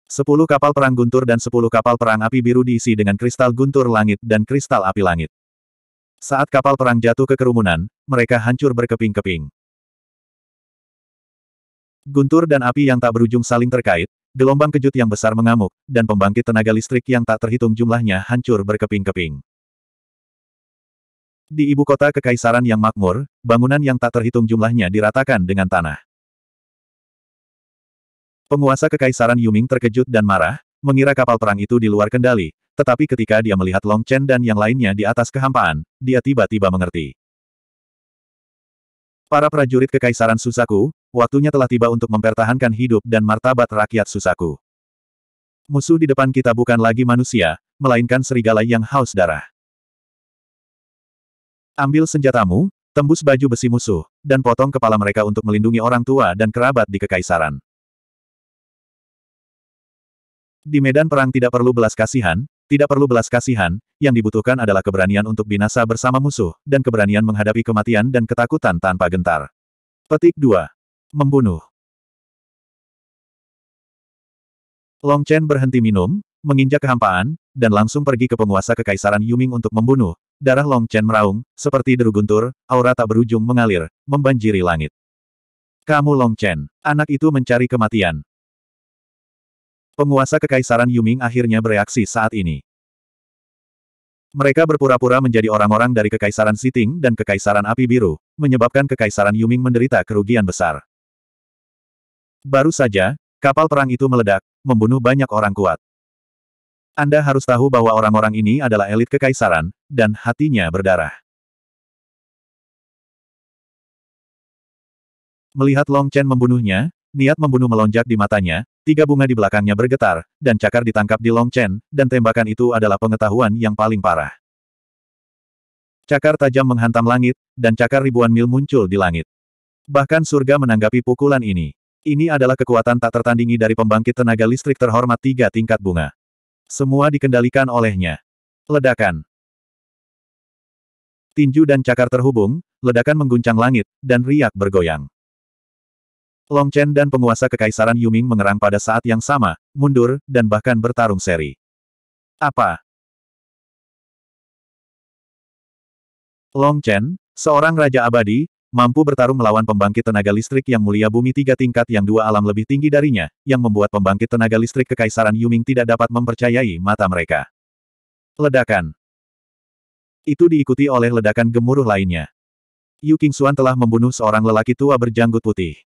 Sepuluh kapal perang guntur dan sepuluh kapal perang api biru diisi dengan kristal guntur langit dan kristal api langit. Saat kapal perang jatuh ke kerumunan, mereka hancur berkeping-keping. Guntur dan api yang tak berujung saling terkait, gelombang kejut yang besar mengamuk, dan pembangkit tenaga listrik yang tak terhitung jumlahnya hancur berkeping-keping. Di ibu kota kekaisaran yang makmur, bangunan yang tak terhitung jumlahnya diratakan dengan tanah. Penguasa kekaisaran Yuming terkejut dan marah, mengira kapal perang itu di luar kendali, tetapi ketika dia melihat Long Chen dan yang lainnya di atas kehampaan, dia tiba-tiba mengerti. Para prajurit Kekaisaran Susaku, waktunya telah tiba untuk mempertahankan hidup dan martabat rakyat Susaku. Musuh di depan kita bukan lagi manusia, melainkan serigala yang haus darah. Ambil senjatamu, tembus baju besi musuh, dan potong kepala mereka untuk melindungi orang tua dan kerabat di Kekaisaran. Di medan perang tidak perlu belas kasihan, tidak perlu belas kasihan, yang dibutuhkan adalah keberanian untuk binasa bersama musuh, dan keberanian menghadapi kematian dan ketakutan tanpa gentar. Petik 2. Membunuh. Long Chen berhenti minum, menginjak kehampaan, dan langsung pergi ke penguasa kekaisaran Yuming untuk membunuh. Darah Long Chen meraung, seperti deru guntur, aura tak berujung mengalir, membanjiri langit. Kamu Long Chen, anak itu mencari kematian. Penguasa Kekaisaran Yuming akhirnya bereaksi saat ini. Mereka berpura-pura menjadi orang-orang dari Kekaisaran Siting dan Kekaisaran Api Biru, menyebabkan Kekaisaran Yuming menderita kerugian besar. Baru saja, kapal perang itu meledak, membunuh banyak orang kuat. Anda harus tahu bahwa orang-orang ini adalah elit kekaisaran, dan hatinya berdarah. Melihat Long Chen membunuhnya, niat membunuh melonjak di matanya, Tiga bunga di belakangnya bergetar, dan cakar ditangkap di Long Chen, dan tembakan itu adalah pengetahuan yang paling parah. Cakar tajam menghantam langit, dan cakar ribuan mil muncul di langit. Bahkan surga menanggapi pukulan ini. Ini adalah kekuatan tak tertandingi dari pembangkit tenaga listrik terhormat tiga tingkat bunga. Semua dikendalikan olehnya. Ledakan. Tinju dan cakar terhubung, ledakan mengguncang langit, dan riak bergoyang. Long Chen dan penguasa Kekaisaran Yuming mengerang pada saat yang sama, mundur, dan bahkan bertarung seri. Apa? Long Chen, seorang Raja Abadi, mampu bertarung melawan pembangkit tenaga listrik yang mulia bumi tiga tingkat yang dua alam lebih tinggi darinya, yang membuat pembangkit tenaga listrik Kekaisaran Yuming tidak dapat mempercayai mata mereka. Ledakan. Itu diikuti oleh ledakan gemuruh lainnya. Yu Qingxuan telah membunuh seorang lelaki tua berjanggut putih.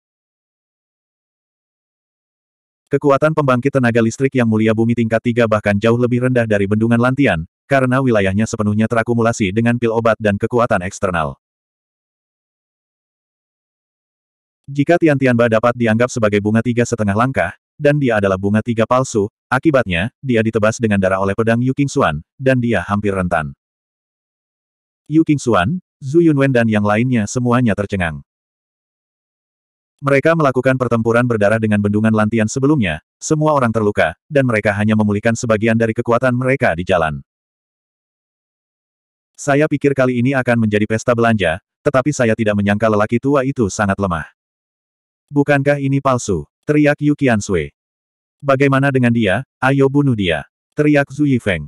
Kekuatan pembangkit tenaga listrik yang mulia bumi tingkat 3 bahkan jauh lebih rendah dari bendungan Lantian, karena wilayahnya sepenuhnya terakumulasi dengan pil obat dan kekuatan eksternal. Jika Tian Tianba dapat dianggap sebagai bunga tiga setengah langkah, dan dia adalah bunga tiga palsu, akibatnya, dia ditebas dengan darah oleh pedang Yu King Xuan, dan dia hampir rentan. Yu King Xuan, Zhu Yunwen dan yang lainnya semuanya tercengang. Mereka melakukan pertempuran berdarah dengan bendungan lantian sebelumnya, semua orang terluka, dan mereka hanya memulihkan sebagian dari kekuatan mereka di jalan. Saya pikir kali ini akan menjadi pesta belanja, tetapi saya tidak menyangka lelaki tua itu sangat lemah. Bukankah ini palsu? Teriak Yu Qiansui. Bagaimana dengan dia? Ayo bunuh dia. Teriak Zhu Yifeng.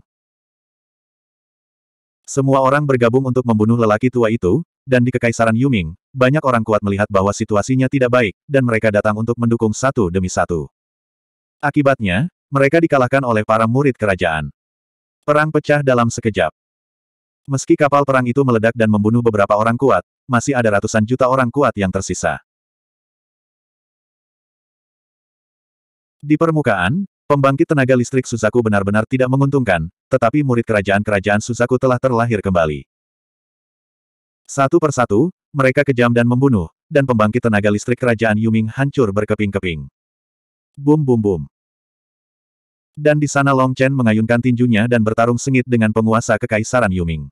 Semua orang bergabung untuk membunuh lelaki tua itu, dan di Kekaisaran Yuming, banyak orang kuat melihat bahwa situasinya tidak baik, dan mereka datang untuk mendukung satu demi satu. Akibatnya, mereka dikalahkan oleh para murid kerajaan. Perang pecah dalam sekejap. Meski kapal perang itu meledak dan membunuh beberapa orang kuat, masih ada ratusan juta orang kuat yang tersisa. Di permukaan, pembangkit tenaga listrik Suzaku benar-benar tidak menguntungkan, tetapi murid kerajaan-kerajaan Suzaku telah terlahir kembali. Satu persatu, mereka kejam dan membunuh, dan pembangkit tenaga listrik kerajaan Yuming hancur berkeping-keping. Bum bum bum. Dan di sana Long Chen mengayunkan tinjunya dan bertarung sengit dengan penguasa kekaisaran Yuming.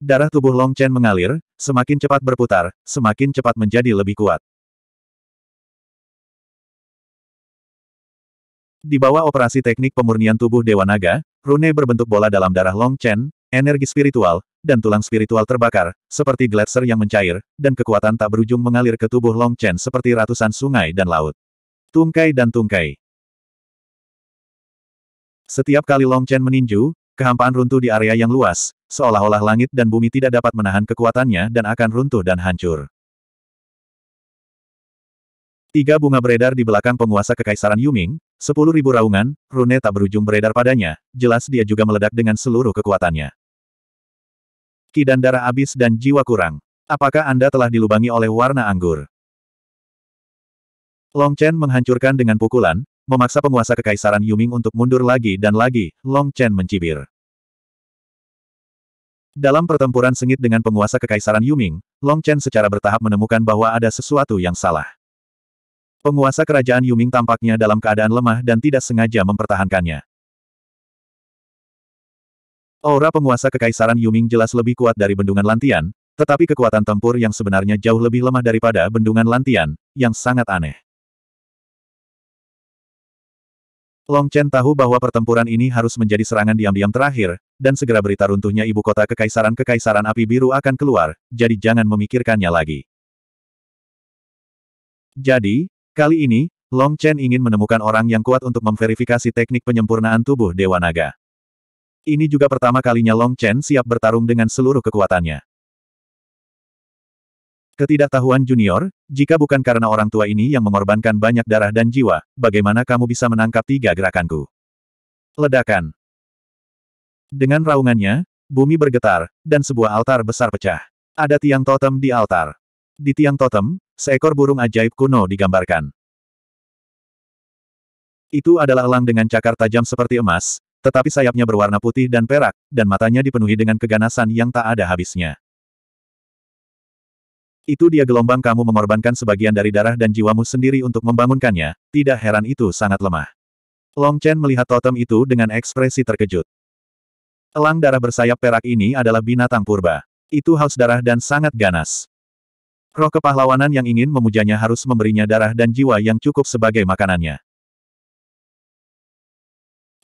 Darah tubuh Long Chen mengalir, semakin cepat berputar, semakin cepat menjadi lebih kuat. Di bawah operasi teknik pemurnian tubuh Dewa Naga, Rune berbentuk bola dalam darah Long Chen, energi spiritual, dan tulang spiritual terbakar, seperti gletser yang mencair, dan kekuatan tak berujung mengalir ke tubuh Long Chen seperti ratusan sungai dan laut. Tungkai dan tungkai. Setiap kali Long Chen meninju, kehampaan runtuh di area yang luas, seolah-olah langit dan bumi tidak dapat menahan kekuatannya dan akan runtuh dan hancur. Tiga bunga beredar di belakang penguasa Kekaisaran Yuming, sepuluh ribu raungan, rune tak berujung beredar padanya, jelas dia juga meledak dengan seluruh kekuatannya. Ki dan darah abis dan jiwa kurang. Apakah Anda telah dilubangi oleh warna anggur? Long Chen menghancurkan dengan pukulan, memaksa penguasa kekaisaran Yuming untuk mundur lagi dan lagi, Long Chen mencibir. Dalam pertempuran sengit dengan penguasa kekaisaran Yuming, Long Chen secara bertahap menemukan bahwa ada sesuatu yang salah. Penguasa kerajaan Yuming tampaknya dalam keadaan lemah dan tidak sengaja mempertahankannya. Aura penguasa Kekaisaran Yuming jelas lebih kuat dari bendungan Lantian, tetapi kekuatan tempur yang sebenarnya jauh lebih lemah daripada bendungan Lantian, yang sangat aneh. Long Chen tahu bahwa pertempuran ini harus menjadi serangan diam-diam terakhir, dan segera berita runtuhnya ibu kota kekaisaran-kekaisaran api biru akan keluar, jadi jangan memikirkannya lagi. Jadi, kali ini, Long Chen ingin menemukan orang yang kuat untuk memverifikasi teknik penyempurnaan tubuh Dewa Naga. Ini juga pertama kalinya Long Chen siap bertarung dengan seluruh kekuatannya. Ketidaktahuan junior, jika bukan karena orang tua ini yang mengorbankan banyak darah dan jiwa, bagaimana kamu bisa menangkap tiga gerakanku? Ledakan. Dengan raungannya, bumi bergetar, dan sebuah altar besar pecah. Ada tiang totem di altar. Di tiang totem, seekor burung ajaib kuno digambarkan. Itu adalah elang dengan cakar tajam seperti emas, tetapi sayapnya berwarna putih dan perak, dan matanya dipenuhi dengan keganasan yang tak ada habisnya. Itu dia gelombang kamu mengorbankan sebagian dari darah dan jiwamu sendiri untuk membangunkannya, tidak heran itu sangat lemah. Long Chen melihat totem itu dengan ekspresi terkejut. Elang darah bersayap perak ini adalah binatang purba. Itu haus darah dan sangat ganas. Roh kepahlawanan yang ingin memujanya harus memberinya darah dan jiwa yang cukup sebagai makanannya.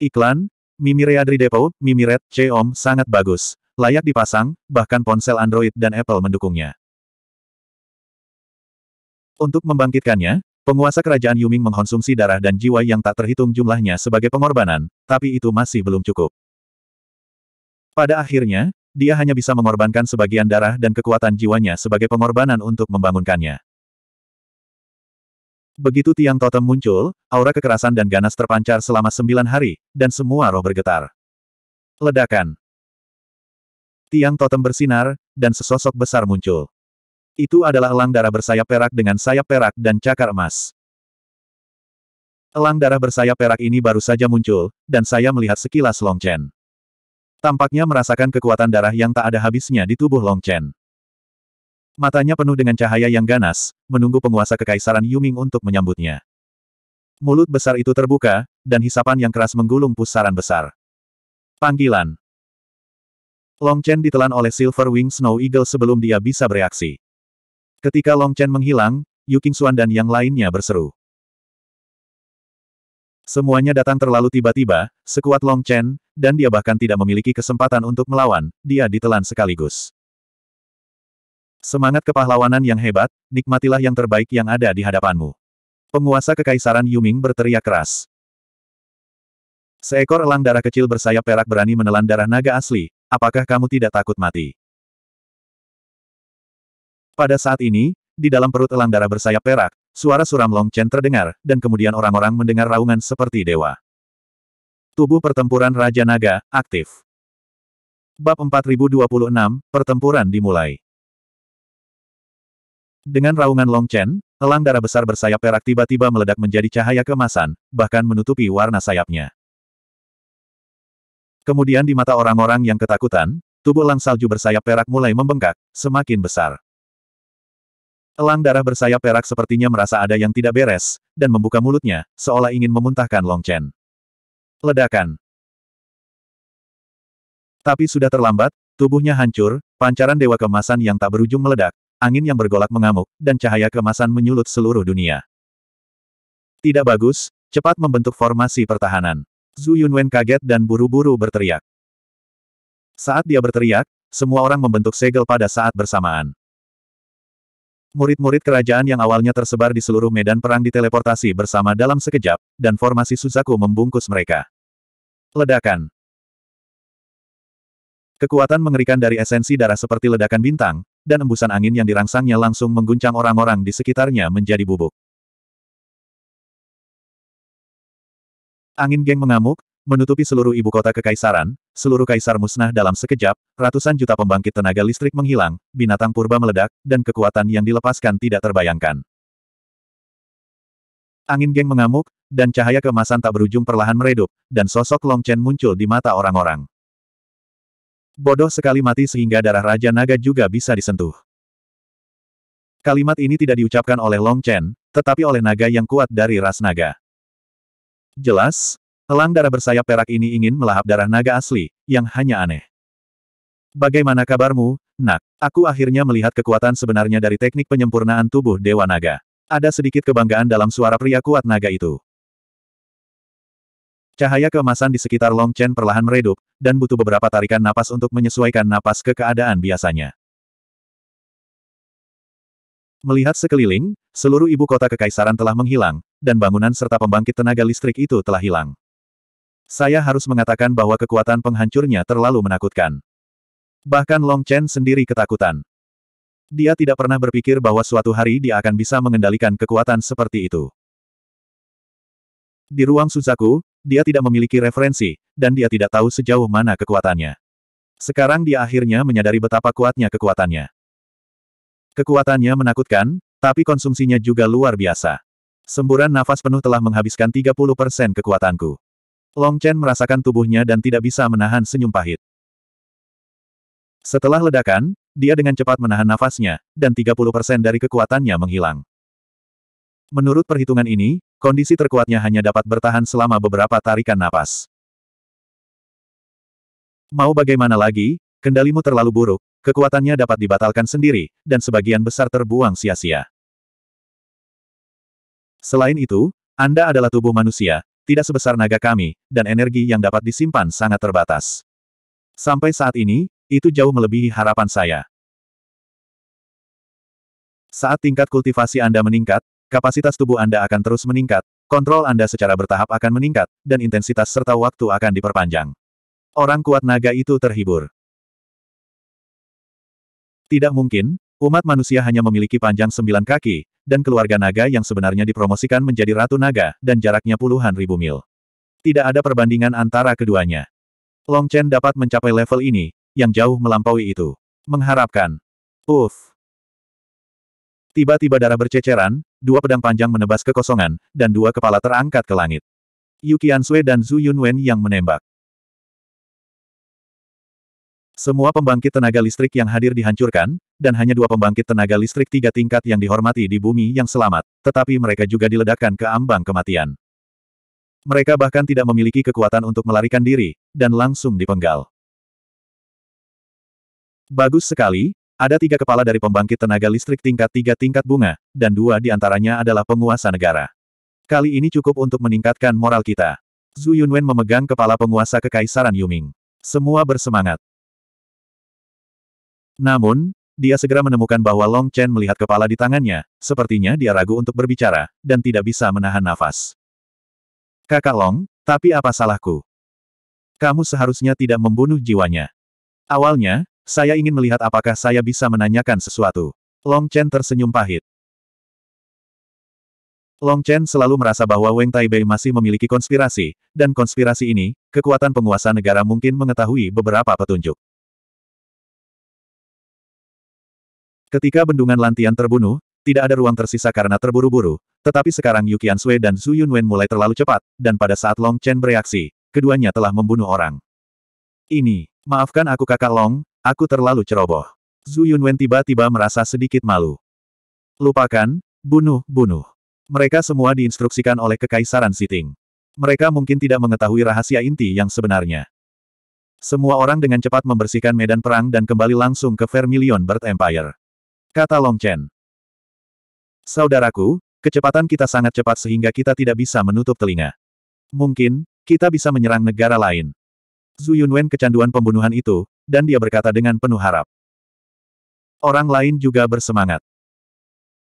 Iklan, Mimire Adri Depot, Mimiret, om sangat bagus. Layak dipasang, bahkan ponsel Android dan Apple mendukungnya. Untuk membangkitkannya, penguasa kerajaan Yuming mengkonsumsi darah dan jiwa yang tak terhitung jumlahnya sebagai pengorbanan, tapi itu masih belum cukup. Pada akhirnya, dia hanya bisa mengorbankan sebagian darah dan kekuatan jiwanya sebagai pengorbanan untuk membangunkannya. Begitu tiang totem muncul, aura kekerasan dan ganas terpancar selama sembilan hari, dan semua roh bergetar. Ledakan. Tiang totem bersinar, dan sesosok besar muncul. Itu adalah elang darah bersayap perak dengan sayap perak dan cakar emas. Elang darah bersayap perak ini baru saja muncul, dan saya melihat sekilas Long Chen. Tampaknya merasakan kekuatan darah yang tak ada habisnya di tubuh Long Chen. Matanya penuh dengan cahaya yang ganas, menunggu penguasa kekaisaran Yuming untuk menyambutnya. Mulut besar itu terbuka, dan hisapan yang keras menggulung pusaran besar. Panggilan Long Chen ditelan oleh Silver Wing Snow Eagle sebelum dia bisa bereaksi. Ketika Long Chen menghilang, Yu Xuan dan yang lainnya berseru. Semuanya datang terlalu tiba-tiba, sekuat Long Chen, dan dia bahkan tidak memiliki kesempatan untuk melawan, dia ditelan sekaligus. Semangat kepahlawanan yang hebat, nikmatilah yang terbaik yang ada di hadapanmu. Penguasa Kekaisaran Yuming berteriak keras. Seekor elang darah kecil bersayap perak berani menelan darah naga asli, apakah kamu tidak takut mati? Pada saat ini, di dalam perut elang darah bersayap perak, suara suram Long Chen terdengar, dan kemudian orang-orang mendengar raungan seperti dewa. Tubuh pertempuran Raja Naga, aktif. Bab 4026, pertempuran dimulai. Dengan raungan Long Chen, elang darah besar bersayap perak tiba-tiba meledak menjadi cahaya kemasan, bahkan menutupi warna sayapnya. Kemudian di mata orang-orang yang ketakutan, tubuh elang salju bersayap perak mulai membengkak, semakin besar. Elang darah bersayap perak sepertinya merasa ada yang tidak beres, dan membuka mulutnya, seolah ingin memuntahkan Long Chen. Ledakan. Tapi sudah terlambat, tubuhnya hancur, pancaran dewa kemasan yang tak berujung meledak, angin yang bergolak mengamuk, dan cahaya kemasan menyulut seluruh dunia. Tidak bagus, cepat membentuk formasi pertahanan. Zhu Yunwen kaget dan buru-buru berteriak. Saat dia berteriak, semua orang membentuk segel pada saat bersamaan. Murid-murid kerajaan yang awalnya tersebar di seluruh medan perang diteleportasi bersama dalam sekejap, dan formasi Suzaku membungkus mereka. Ledakan Kekuatan mengerikan dari esensi darah seperti ledakan bintang, dan embusan angin yang dirangsangnya langsung mengguncang orang-orang di sekitarnya menjadi bubuk. Angin geng mengamuk, menutupi seluruh ibu kota kekaisaran, seluruh kaisar musnah dalam sekejap, ratusan juta pembangkit tenaga listrik menghilang, binatang purba meledak, dan kekuatan yang dilepaskan tidak terbayangkan. Angin geng mengamuk, dan cahaya kemasan tak berujung perlahan meredup, dan sosok Long Chen muncul di mata orang-orang. Bodoh sekali mati sehingga darah Raja Naga juga bisa disentuh. Kalimat ini tidak diucapkan oleh Long Chen, tetapi oleh naga yang kuat dari ras naga. Jelas, elang darah bersayap perak ini ingin melahap darah naga asli, yang hanya aneh. Bagaimana kabarmu, nak? Aku akhirnya melihat kekuatan sebenarnya dari teknik penyempurnaan tubuh Dewa Naga. Ada sedikit kebanggaan dalam suara pria kuat naga itu. Cahaya keemasan di sekitar Long Chen perlahan meredup, dan butuh beberapa tarikan napas untuk menyesuaikan napas ke keadaan biasanya. Melihat sekeliling, seluruh ibu kota kekaisaran telah menghilang, dan bangunan serta pembangkit tenaga listrik itu telah hilang. Saya harus mengatakan bahwa kekuatan penghancurnya terlalu menakutkan. Bahkan Long Chen sendiri ketakutan. Dia tidak pernah berpikir bahwa suatu hari dia akan bisa mengendalikan kekuatan seperti itu. Di ruang Suzaku, dia tidak memiliki referensi, dan dia tidak tahu sejauh mana kekuatannya. Sekarang dia akhirnya menyadari betapa kuatnya kekuatannya. Kekuatannya menakutkan, tapi konsumsinya juga luar biasa. Semburan nafas penuh telah menghabiskan 30% kekuatanku. Long Chen merasakan tubuhnya dan tidak bisa menahan senyum pahit. Setelah ledakan, dia dengan cepat menahan nafasnya, dan 30% dari kekuatannya menghilang. Menurut perhitungan ini, kondisi terkuatnya hanya dapat bertahan selama beberapa tarikan napas. Mau bagaimana lagi, kendalimu terlalu buruk, kekuatannya dapat dibatalkan sendiri, dan sebagian besar terbuang sia-sia. Selain itu, Anda adalah tubuh manusia, tidak sebesar naga kami, dan energi yang dapat disimpan sangat terbatas. Sampai saat ini, itu jauh melebihi harapan saya. Saat tingkat kultivasi Anda meningkat, Kapasitas tubuh Anda akan terus meningkat, kontrol Anda secara bertahap akan meningkat, dan intensitas serta waktu akan diperpanjang. Orang kuat naga itu terhibur. Tidak mungkin, umat manusia hanya memiliki panjang sembilan kaki, dan keluarga naga yang sebenarnya dipromosikan menjadi ratu naga, dan jaraknya puluhan ribu mil. Tidak ada perbandingan antara keduanya. Long Chen dapat mencapai level ini, yang jauh melampaui itu. Mengharapkan. Uff. Tiba-tiba darah berceceran, dua pedang panjang menebas kekosongan, dan dua kepala terangkat ke langit. Yu Qianxue dan Zhu Yunwen yang menembak. Semua pembangkit tenaga listrik yang hadir dihancurkan, dan hanya dua pembangkit tenaga listrik tiga tingkat yang dihormati di bumi yang selamat, tetapi mereka juga diledakkan ke ambang kematian. Mereka bahkan tidak memiliki kekuatan untuk melarikan diri, dan langsung dipenggal. Bagus sekali, ada tiga kepala dari pembangkit tenaga listrik tingkat tiga tingkat bunga, dan dua di antaranya adalah penguasa negara. Kali ini cukup untuk meningkatkan moral kita. Zhu Yunwen memegang kepala penguasa kekaisaran Yuming. Semua bersemangat. Namun, dia segera menemukan bahwa Long Chen melihat kepala di tangannya, sepertinya dia ragu untuk berbicara, dan tidak bisa menahan nafas. Kakak Long, tapi apa salahku? Kamu seharusnya tidak membunuh jiwanya. Awalnya, saya ingin melihat apakah saya bisa menanyakan sesuatu. Long Chen tersenyum pahit. Long Chen selalu merasa bahwa Wang Taibei masih memiliki konspirasi, dan konspirasi ini, kekuatan penguasa negara mungkin mengetahui beberapa petunjuk. Ketika bendungan Lantian terbunuh, tidak ada ruang tersisa karena terburu-buru, tetapi sekarang Yu Qian dan Zhu Yunwen mulai terlalu cepat, dan pada saat Long Chen bereaksi, keduanya telah membunuh orang. Ini, maafkan aku kakak Long, Aku terlalu ceroboh. Zhu Yunwen tiba-tiba merasa sedikit malu. Lupakan, bunuh, bunuh. Mereka semua diinstruksikan oleh Kekaisaran Siting. Mereka mungkin tidak mengetahui rahasia inti yang sebenarnya. Semua orang dengan cepat membersihkan medan perang dan kembali langsung ke Vermilion Bird Empire. Kata Long Chen. Saudaraku, kecepatan kita sangat cepat sehingga kita tidak bisa menutup telinga. Mungkin, kita bisa menyerang negara lain. Zhu Yunwen kecanduan pembunuhan itu, dan dia berkata dengan penuh harap. Orang lain juga bersemangat.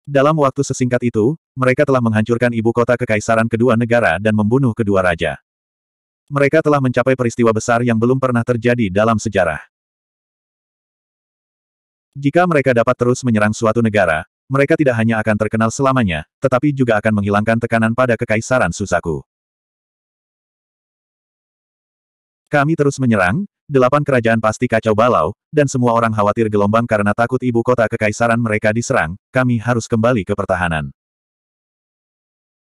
Dalam waktu sesingkat itu, mereka telah menghancurkan ibu kota kekaisaran kedua negara dan membunuh kedua raja. Mereka telah mencapai peristiwa besar yang belum pernah terjadi dalam sejarah. Jika mereka dapat terus menyerang suatu negara, mereka tidak hanya akan terkenal selamanya, tetapi juga akan menghilangkan tekanan pada kekaisaran Susaku. Kami terus menyerang, delapan kerajaan pasti kacau balau, dan semua orang khawatir gelombang karena takut ibu kota kekaisaran mereka diserang, kami harus kembali ke pertahanan.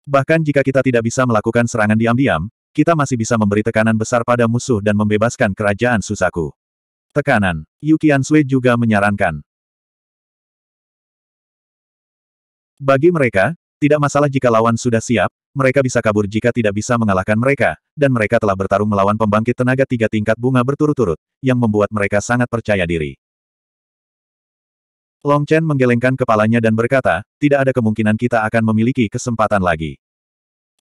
Bahkan jika kita tidak bisa melakukan serangan diam-diam, kita masih bisa memberi tekanan besar pada musuh dan membebaskan kerajaan Susaku. Tekanan, Yukian Sui juga menyarankan. Bagi mereka, tidak masalah jika lawan sudah siap, mereka bisa kabur jika tidak bisa mengalahkan mereka, dan mereka telah bertarung melawan pembangkit tenaga tiga tingkat bunga berturut-turut, yang membuat mereka sangat percaya diri. Long Chen menggelengkan kepalanya dan berkata, tidak ada kemungkinan kita akan memiliki kesempatan lagi.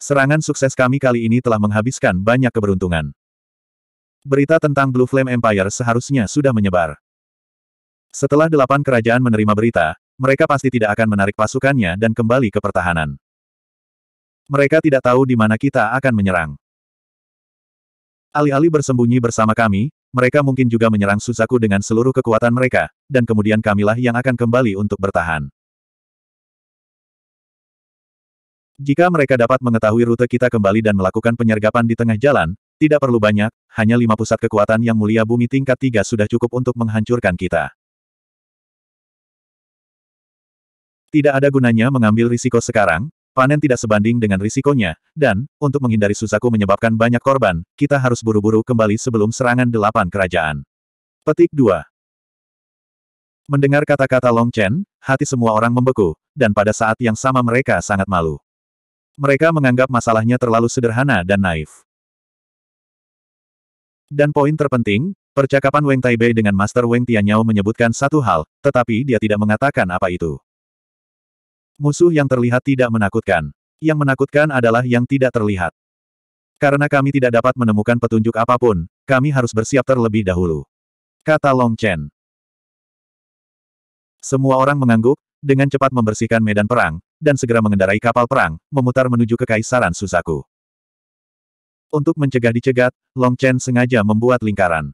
Serangan sukses kami kali ini telah menghabiskan banyak keberuntungan. Berita tentang Blue Flame Empire seharusnya sudah menyebar. Setelah delapan kerajaan menerima berita, mereka pasti tidak akan menarik pasukannya dan kembali ke pertahanan. Mereka tidak tahu di mana kita akan menyerang. Alih-alih bersembunyi bersama kami, mereka mungkin juga menyerang Suzaku dengan seluruh kekuatan mereka, dan kemudian kamilah yang akan kembali untuk bertahan. Jika mereka dapat mengetahui rute kita kembali dan melakukan penyergapan di tengah jalan, tidak perlu banyak, hanya lima pusat kekuatan yang mulia bumi tingkat tiga sudah cukup untuk menghancurkan kita. Tidak ada gunanya mengambil risiko sekarang, panen tidak sebanding dengan risikonya, dan, untuk menghindari Suzaku menyebabkan banyak korban, kita harus buru-buru kembali sebelum serangan delapan kerajaan. Petik 2 Mendengar kata-kata Long Chen, hati semua orang membeku, dan pada saat yang sama mereka sangat malu. Mereka menganggap masalahnya terlalu sederhana dan naif. Dan poin terpenting, percakapan Weng Taibei dengan Master Weng Tianyao menyebutkan satu hal, tetapi dia tidak mengatakan apa itu. Musuh yang terlihat tidak menakutkan. Yang menakutkan adalah yang tidak terlihat. Karena kami tidak dapat menemukan petunjuk apapun, kami harus bersiap terlebih dahulu. Kata Long Chen. Semua orang mengangguk, dengan cepat membersihkan medan perang, dan segera mengendarai kapal perang, memutar menuju Kekaisaran Susaku. Untuk mencegah dicegat, Long Chen sengaja membuat lingkaran.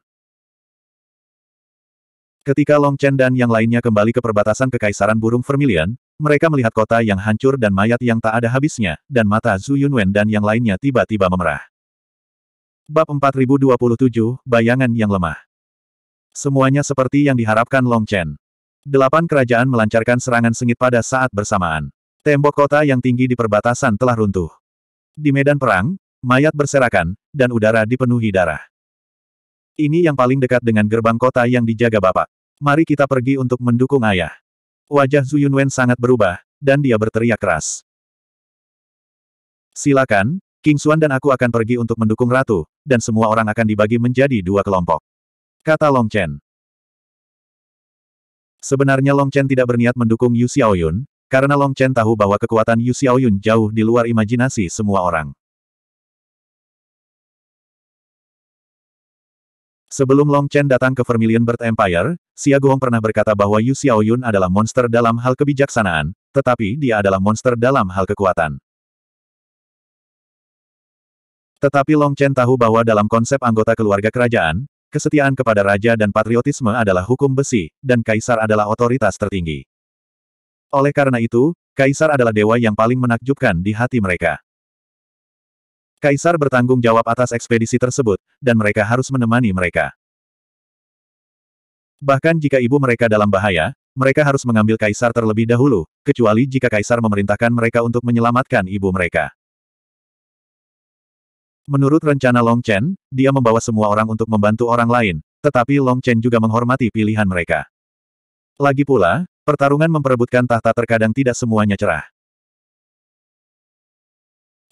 Ketika Long Chen dan yang lainnya kembali ke perbatasan Kekaisaran Burung Vermilion, mereka melihat kota yang hancur dan mayat yang tak ada habisnya, dan mata Zhu Yunwen dan yang lainnya tiba-tiba memerah. Bab 4027, Bayangan yang lemah. Semuanya seperti yang diharapkan Long Chen. Delapan kerajaan melancarkan serangan sengit pada saat bersamaan. Tembok kota yang tinggi di perbatasan telah runtuh. Di medan perang, mayat berserakan, dan udara dipenuhi darah. Ini yang paling dekat dengan gerbang kota yang dijaga Bapak. Mari kita pergi untuk mendukung ayah. Wajah Zhu Yunwen sangat berubah, dan dia berteriak keras. Silakan, King Xuan dan aku akan pergi untuk mendukung Ratu, dan semua orang akan dibagi menjadi dua kelompok. Kata Long Chen. Sebenarnya Long Chen tidak berniat mendukung Yu Xiaoyun, karena Long Chen tahu bahwa kekuatan Yu Xiaoyun jauh di luar imajinasi semua orang. Sebelum Long Chen datang ke Vermilion Bird Empire, Xia Guang pernah berkata bahwa Yu Xiaoyun adalah monster dalam hal kebijaksanaan, tetapi dia adalah monster dalam hal kekuatan. Tetapi Long Chen tahu bahwa dalam konsep anggota keluarga kerajaan, kesetiaan kepada raja dan patriotisme adalah hukum besi, dan kaisar adalah otoritas tertinggi. Oleh karena itu, kaisar adalah dewa yang paling menakjubkan di hati mereka. Kaisar bertanggung jawab atas ekspedisi tersebut, dan mereka harus menemani mereka. Bahkan jika ibu mereka dalam bahaya, mereka harus mengambil kaisar terlebih dahulu, kecuali jika kaisar memerintahkan mereka untuk menyelamatkan ibu mereka. Menurut rencana Long Chen, dia membawa semua orang untuk membantu orang lain, tetapi Long Chen juga menghormati pilihan mereka. Lagi pula, pertarungan memperebutkan tahta terkadang tidak semuanya cerah.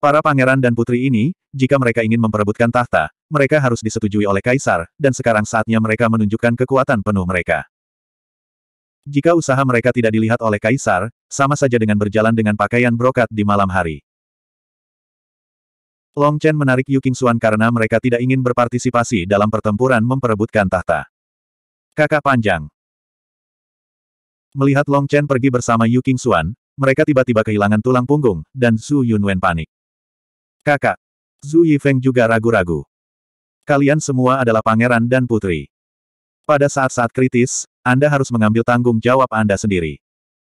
Para pangeran dan putri ini, jika mereka ingin memperebutkan tahta, mereka harus disetujui oleh kaisar, dan sekarang saatnya mereka menunjukkan kekuatan penuh mereka. Jika usaha mereka tidak dilihat oleh kaisar, sama saja dengan berjalan dengan pakaian brokat di malam hari. Long Chen menarik Yu Qingxuan karena mereka tidak ingin berpartisipasi dalam pertempuran memperebutkan tahta. Kakak panjang. Melihat Long Chen pergi bersama Yu Qingxuan, mereka tiba-tiba kehilangan tulang punggung, dan Su Yunwen panik. Kakak. Zhu Yifeng juga ragu-ragu. Kalian semua adalah pangeran dan putri. Pada saat-saat kritis, Anda harus mengambil tanggung jawab Anda sendiri.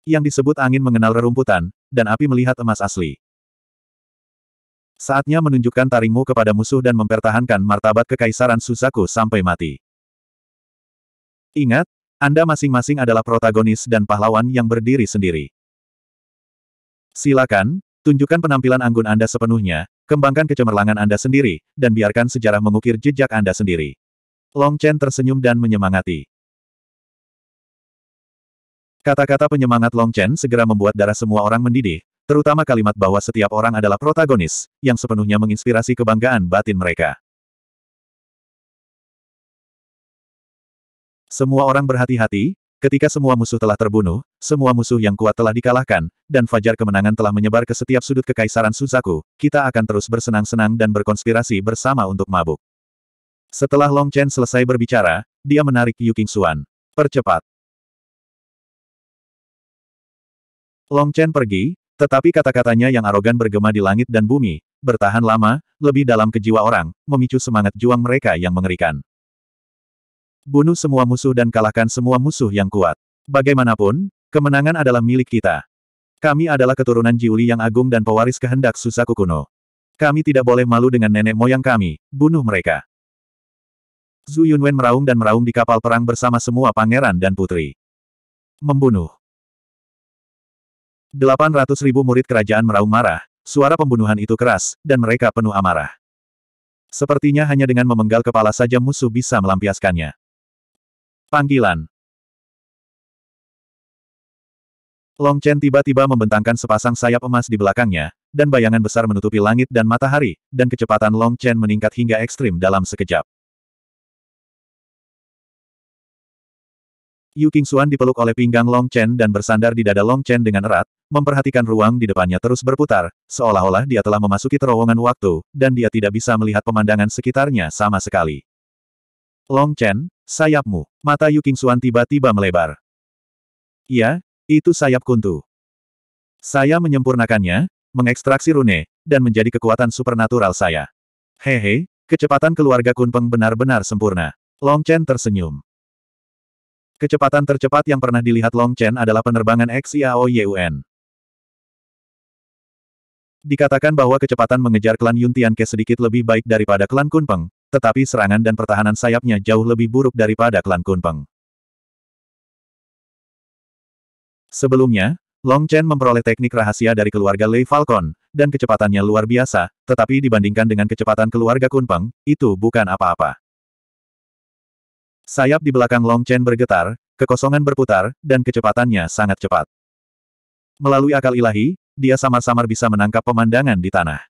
Yang disebut angin mengenal rerumputan, dan api melihat emas asli. Saatnya menunjukkan taringmu kepada musuh dan mempertahankan martabat kekaisaran Suzaku sampai mati. Ingat, Anda masing-masing adalah protagonis dan pahlawan yang berdiri sendiri. Silakan, Tunjukkan penampilan anggun Anda sepenuhnya, kembangkan kecemerlangan Anda sendiri, dan biarkan sejarah mengukir jejak Anda sendiri. Long Chen tersenyum dan menyemangati. Kata-kata penyemangat Long Chen segera membuat darah semua orang mendidih, terutama kalimat bahwa setiap orang adalah protagonis, yang sepenuhnya menginspirasi kebanggaan batin mereka. Semua orang berhati-hati, Ketika semua musuh telah terbunuh, semua musuh yang kuat telah dikalahkan, dan fajar kemenangan telah menyebar ke setiap sudut kekaisaran Suzaku, kita akan terus bersenang-senang dan berkonspirasi bersama untuk mabuk. Setelah Long Chen selesai berbicara, dia menarik Yu King Xuan. Percepat. Long Chen pergi, tetapi kata-katanya yang arogan bergema di langit dan bumi, bertahan lama, lebih dalam ke jiwa orang, memicu semangat juang mereka yang mengerikan bunuh semua musuh dan kalahkan semua musuh yang kuat. Bagaimanapun, kemenangan adalah milik kita. Kami adalah keturunan Jiuli yang agung dan pewaris kehendak Susaku kuno. Kami tidak boleh malu dengan nenek moyang kami, bunuh mereka. Zhu Yunwen meraung dan meraung di kapal perang bersama semua pangeran dan putri. Membunuh. 800 ribu murid kerajaan meraung marah, suara pembunuhan itu keras, dan mereka penuh amarah. Sepertinya hanya dengan memenggal kepala saja musuh bisa melampiaskannya. Panggilan Long Chen tiba-tiba membentangkan sepasang sayap emas di belakangnya, dan bayangan besar menutupi langit dan matahari, dan kecepatan Long Chen meningkat hingga ekstrim dalam sekejap. Yu Qingxuan dipeluk oleh pinggang Long Chen dan bersandar di dada Long Chen dengan erat, memperhatikan ruang di depannya terus berputar, seolah-olah dia telah memasuki terowongan waktu, dan dia tidak bisa melihat pemandangan sekitarnya sama sekali. Long Chen, Sayapmu. Mata Yu Qingxuan tiba-tiba melebar. Iya, itu sayap kuntu. Saya menyempurnakannya, mengekstraksi rune, dan menjadi kekuatan supernatural saya. Hehe, kecepatan keluarga Kunpeng benar-benar sempurna. Long Chen tersenyum. Kecepatan tercepat yang pernah dilihat Long Chen adalah penerbangan XIAO YUN. Dikatakan bahwa kecepatan mengejar klan Yuntianke sedikit lebih baik daripada klan Kunpeng, tetapi serangan dan pertahanan sayapnya jauh lebih buruk daripada klan Kunpeng. Sebelumnya, Long Chen memperoleh teknik rahasia dari keluarga Lei Falcon, dan kecepatannya luar biasa, tetapi dibandingkan dengan kecepatan keluarga Kunpeng, itu bukan apa-apa. Sayap di belakang Long Chen bergetar, kekosongan berputar, dan kecepatannya sangat cepat. Melalui akal ilahi, dia samar-samar bisa menangkap pemandangan di tanah.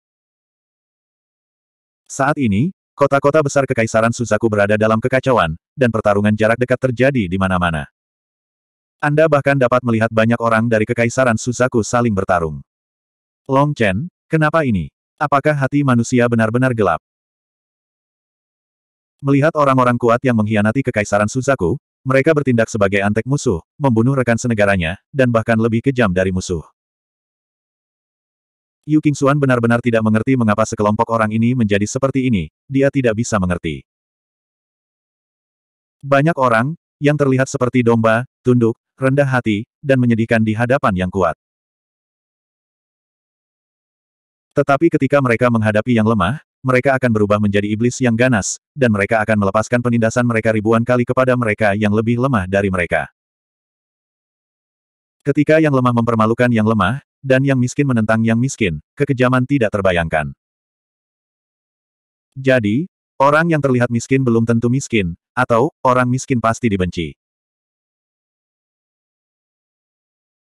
Saat ini, Kota-kota besar Kekaisaran Suzaku berada dalam kekacauan, dan pertarungan jarak dekat terjadi di mana-mana. Anda bahkan dapat melihat banyak orang dari Kekaisaran Suzaku saling bertarung. Long Chen, kenapa ini? Apakah hati manusia benar-benar gelap? Melihat orang-orang kuat yang mengkhianati Kekaisaran Suzaku, mereka bertindak sebagai antek musuh, membunuh rekan senegaranya, dan bahkan lebih kejam dari musuh. Yu King benar-benar tidak mengerti mengapa sekelompok orang ini menjadi seperti ini, dia tidak bisa mengerti. Banyak orang, yang terlihat seperti domba, tunduk, rendah hati, dan menyedihkan di hadapan yang kuat. Tetapi ketika mereka menghadapi yang lemah, mereka akan berubah menjadi iblis yang ganas, dan mereka akan melepaskan penindasan mereka ribuan kali kepada mereka yang lebih lemah dari mereka. Ketika yang lemah mempermalukan yang lemah, dan yang miskin menentang yang miskin, kekejaman tidak terbayangkan. Jadi, orang yang terlihat miskin belum tentu miskin, atau, orang miskin pasti dibenci.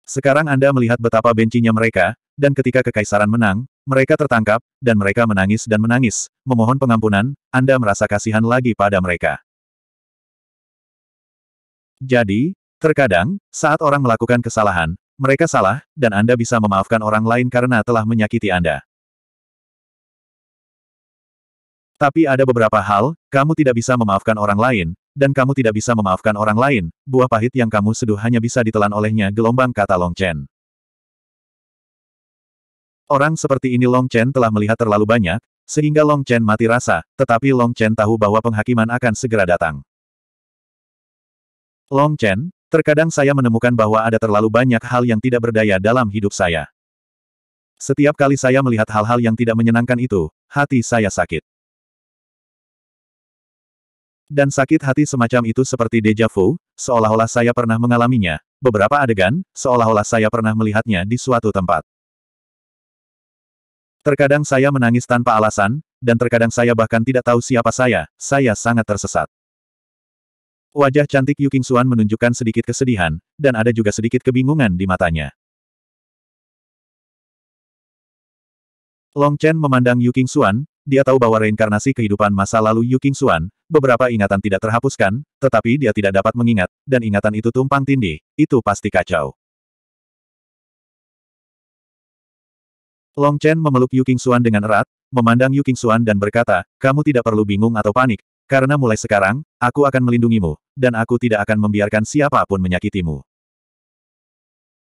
Sekarang Anda melihat betapa bencinya mereka, dan ketika kekaisaran menang, mereka tertangkap, dan mereka menangis dan menangis, memohon pengampunan, Anda merasa kasihan lagi pada mereka. Jadi, terkadang, saat orang melakukan kesalahan, mereka salah, dan Anda bisa memaafkan orang lain karena telah menyakiti Anda. Tapi ada beberapa hal, kamu tidak bisa memaafkan orang lain, dan kamu tidak bisa memaafkan orang lain, buah pahit yang kamu seduh hanya bisa ditelan olehnya gelombang kata Long Chen. Orang seperti ini Long Chen telah melihat terlalu banyak, sehingga Long Chen mati rasa, tetapi Long Chen tahu bahwa penghakiman akan segera datang. Long Chen, Terkadang saya menemukan bahwa ada terlalu banyak hal yang tidak berdaya dalam hidup saya. Setiap kali saya melihat hal-hal yang tidak menyenangkan itu, hati saya sakit. Dan sakit hati semacam itu seperti deja vu, seolah-olah saya pernah mengalaminya, beberapa adegan, seolah-olah saya pernah melihatnya di suatu tempat. Terkadang saya menangis tanpa alasan, dan terkadang saya bahkan tidak tahu siapa saya, saya sangat tersesat. Wajah cantik Yu Qingxuan menunjukkan sedikit kesedihan, dan ada juga sedikit kebingungan di matanya. Long Chen memandang Yu Qingxuan, dia tahu bahwa reinkarnasi kehidupan masa lalu Yu Qingxuan, beberapa ingatan tidak terhapuskan, tetapi dia tidak dapat mengingat, dan ingatan itu tumpang tindih, itu pasti kacau. Long Chen memeluk Yu Qingxuan dengan erat, memandang Yu Qingxuan dan berkata, kamu tidak perlu bingung atau panik, karena mulai sekarang, aku akan melindungimu, dan aku tidak akan membiarkan siapapun menyakitimu.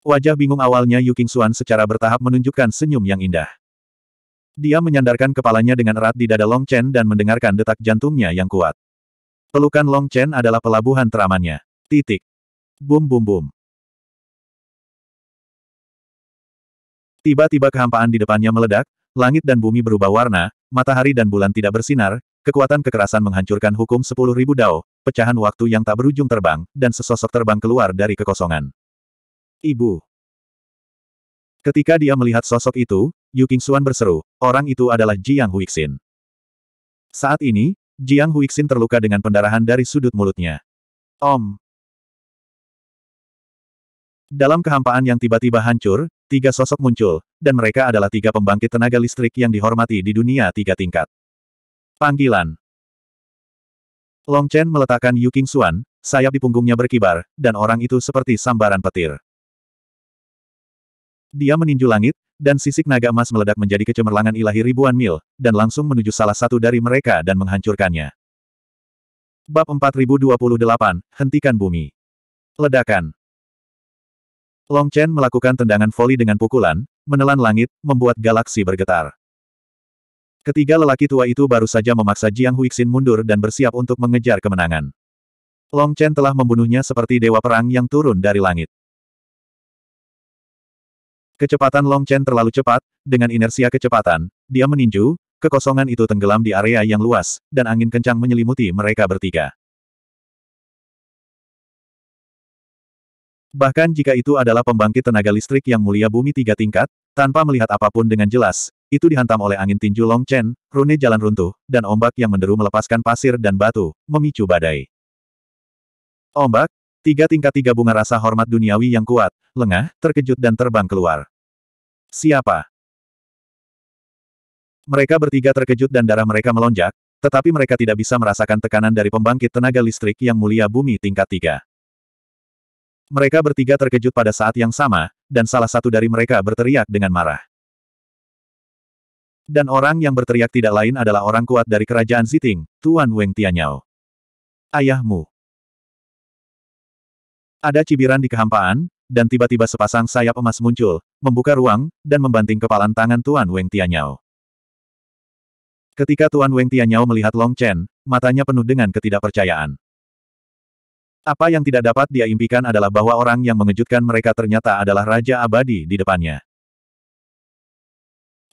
Wajah bingung awalnya Yu Xuan secara bertahap menunjukkan senyum yang indah. Dia menyandarkan kepalanya dengan erat di dada Long Chen dan mendengarkan detak jantungnya yang kuat. Pelukan Long Chen adalah pelabuhan teramannya. Titik. Bum bum bum. Tiba-tiba kehampaan di depannya meledak, langit dan bumi berubah warna, matahari dan bulan tidak bersinar, kekuatan kekerasan menghancurkan hukum sepuluh ribu dao, pecahan waktu yang tak berujung terbang, dan sesosok terbang keluar dari kekosongan. Ibu. Ketika dia melihat sosok itu, Yu Qingxuan berseru, orang itu adalah Jiang Huixin. Saat ini, Jiang Huixin terluka dengan pendarahan dari sudut mulutnya. Om. Dalam kehampaan yang tiba-tiba hancur, tiga sosok muncul, dan mereka adalah tiga pembangkit tenaga listrik yang dihormati di dunia tiga tingkat. Panggilan Long Chen meletakkan Yu King Xuan, sayap di punggungnya berkibar, dan orang itu seperti sambaran petir. Dia meninju langit, dan sisik naga emas meledak menjadi kecemerlangan ilahi ribuan mil, dan langsung menuju salah satu dari mereka dan menghancurkannya. Bab 4028, Hentikan Bumi. Ledakan. Long Chen melakukan tendangan voli dengan pukulan, menelan langit, membuat galaksi bergetar. Ketiga lelaki tua itu baru saja memaksa Jiang Huixin mundur dan bersiap untuk mengejar kemenangan. Long Chen telah membunuhnya seperti dewa perang yang turun dari langit. Kecepatan Long Chen terlalu cepat, dengan inersia kecepatan, dia meninju, kekosongan itu tenggelam di area yang luas, dan angin kencang menyelimuti mereka bertiga. Bahkan jika itu adalah pembangkit tenaga listrik yang mulia bumi tiga tingkat, tanpa melihat apapun dengan jelas, itu dihantam oleh angin tinju Long Chen, rune jalan runtuh, dan ombak yang menderu melepaskan pasir dan batu, memicu badai. Ombak, tiga tingkat tiga bunga rasa hormat duniawi yang kuat, lengah, terkejut dan terbang keluar. Siapa? Mereka bertiga terkejut dan darah mereka melonjak, tetapi mereka tidak bisa merasakan tekanan dari pembangkit tenaga listrik yang mulia bumi tingkat tiga. Mereka bertiga terkejut pada saat yang sama, dan salah satu dari mereka berteriak dengan marah. Dan orang yang berteriak tidak lain adalah orang kuat dari kerajaan Ziting, Tuan Weng Tianyao. Ayahmu. Ada cibiran di kehampaan, dan tiba-tiba sepasang sayap emas muncul, membuka ruang, dan membanting kepalan tangan Tuan Weng Tianyao. Ketika Tuan Weng Tianyao melihat Long Chen, matanya penuh dengan ketidakpercayaan. Apa yang tidak dapat dia impikan adalah bahwa orang yang mengejutkan mereka ternyata adalah Raja Abadi di depannya.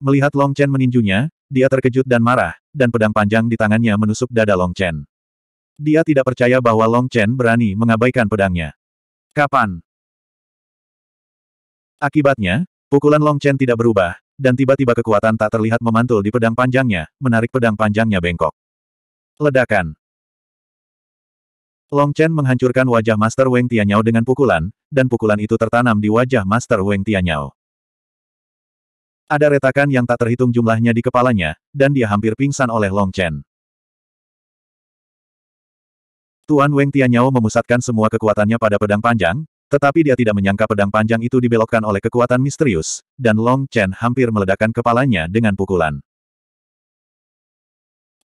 Melihat Long Chen meninjunya, dia terkejut dan marah, dan pedang panjang di tangannya menusuk dada Long Chen. Dia tidak percaya bahwa Long Chen berani mengabaikan pedangnya. Kapan? Akibatnya, pukulan Long Chen tidak berubah, dan tiba-tiba kekuatan tak terlihat memantul di pedang panjangnya, menarik pedang panjangnya bengkok. Ledakan. Long Chen menghancurkan wajah Master Weng Tianyao dengan pukulan, dan pukulan itu tertanam di wajah Master Weng Tianyao. Ada retakan yang tak terhitung jumlahnya di kepalanya, dan dia hampir pingsan oleh Long Chen. Tuan Weng Tianyao memusatkan semua kekuatannya pada pedang panjang, tetapi dia tidak menyangka pedang panjang itu dibelokkan oleh kekuatan misterius, dan Long Chen hampir meledakkan kepalanya dengan pukulan.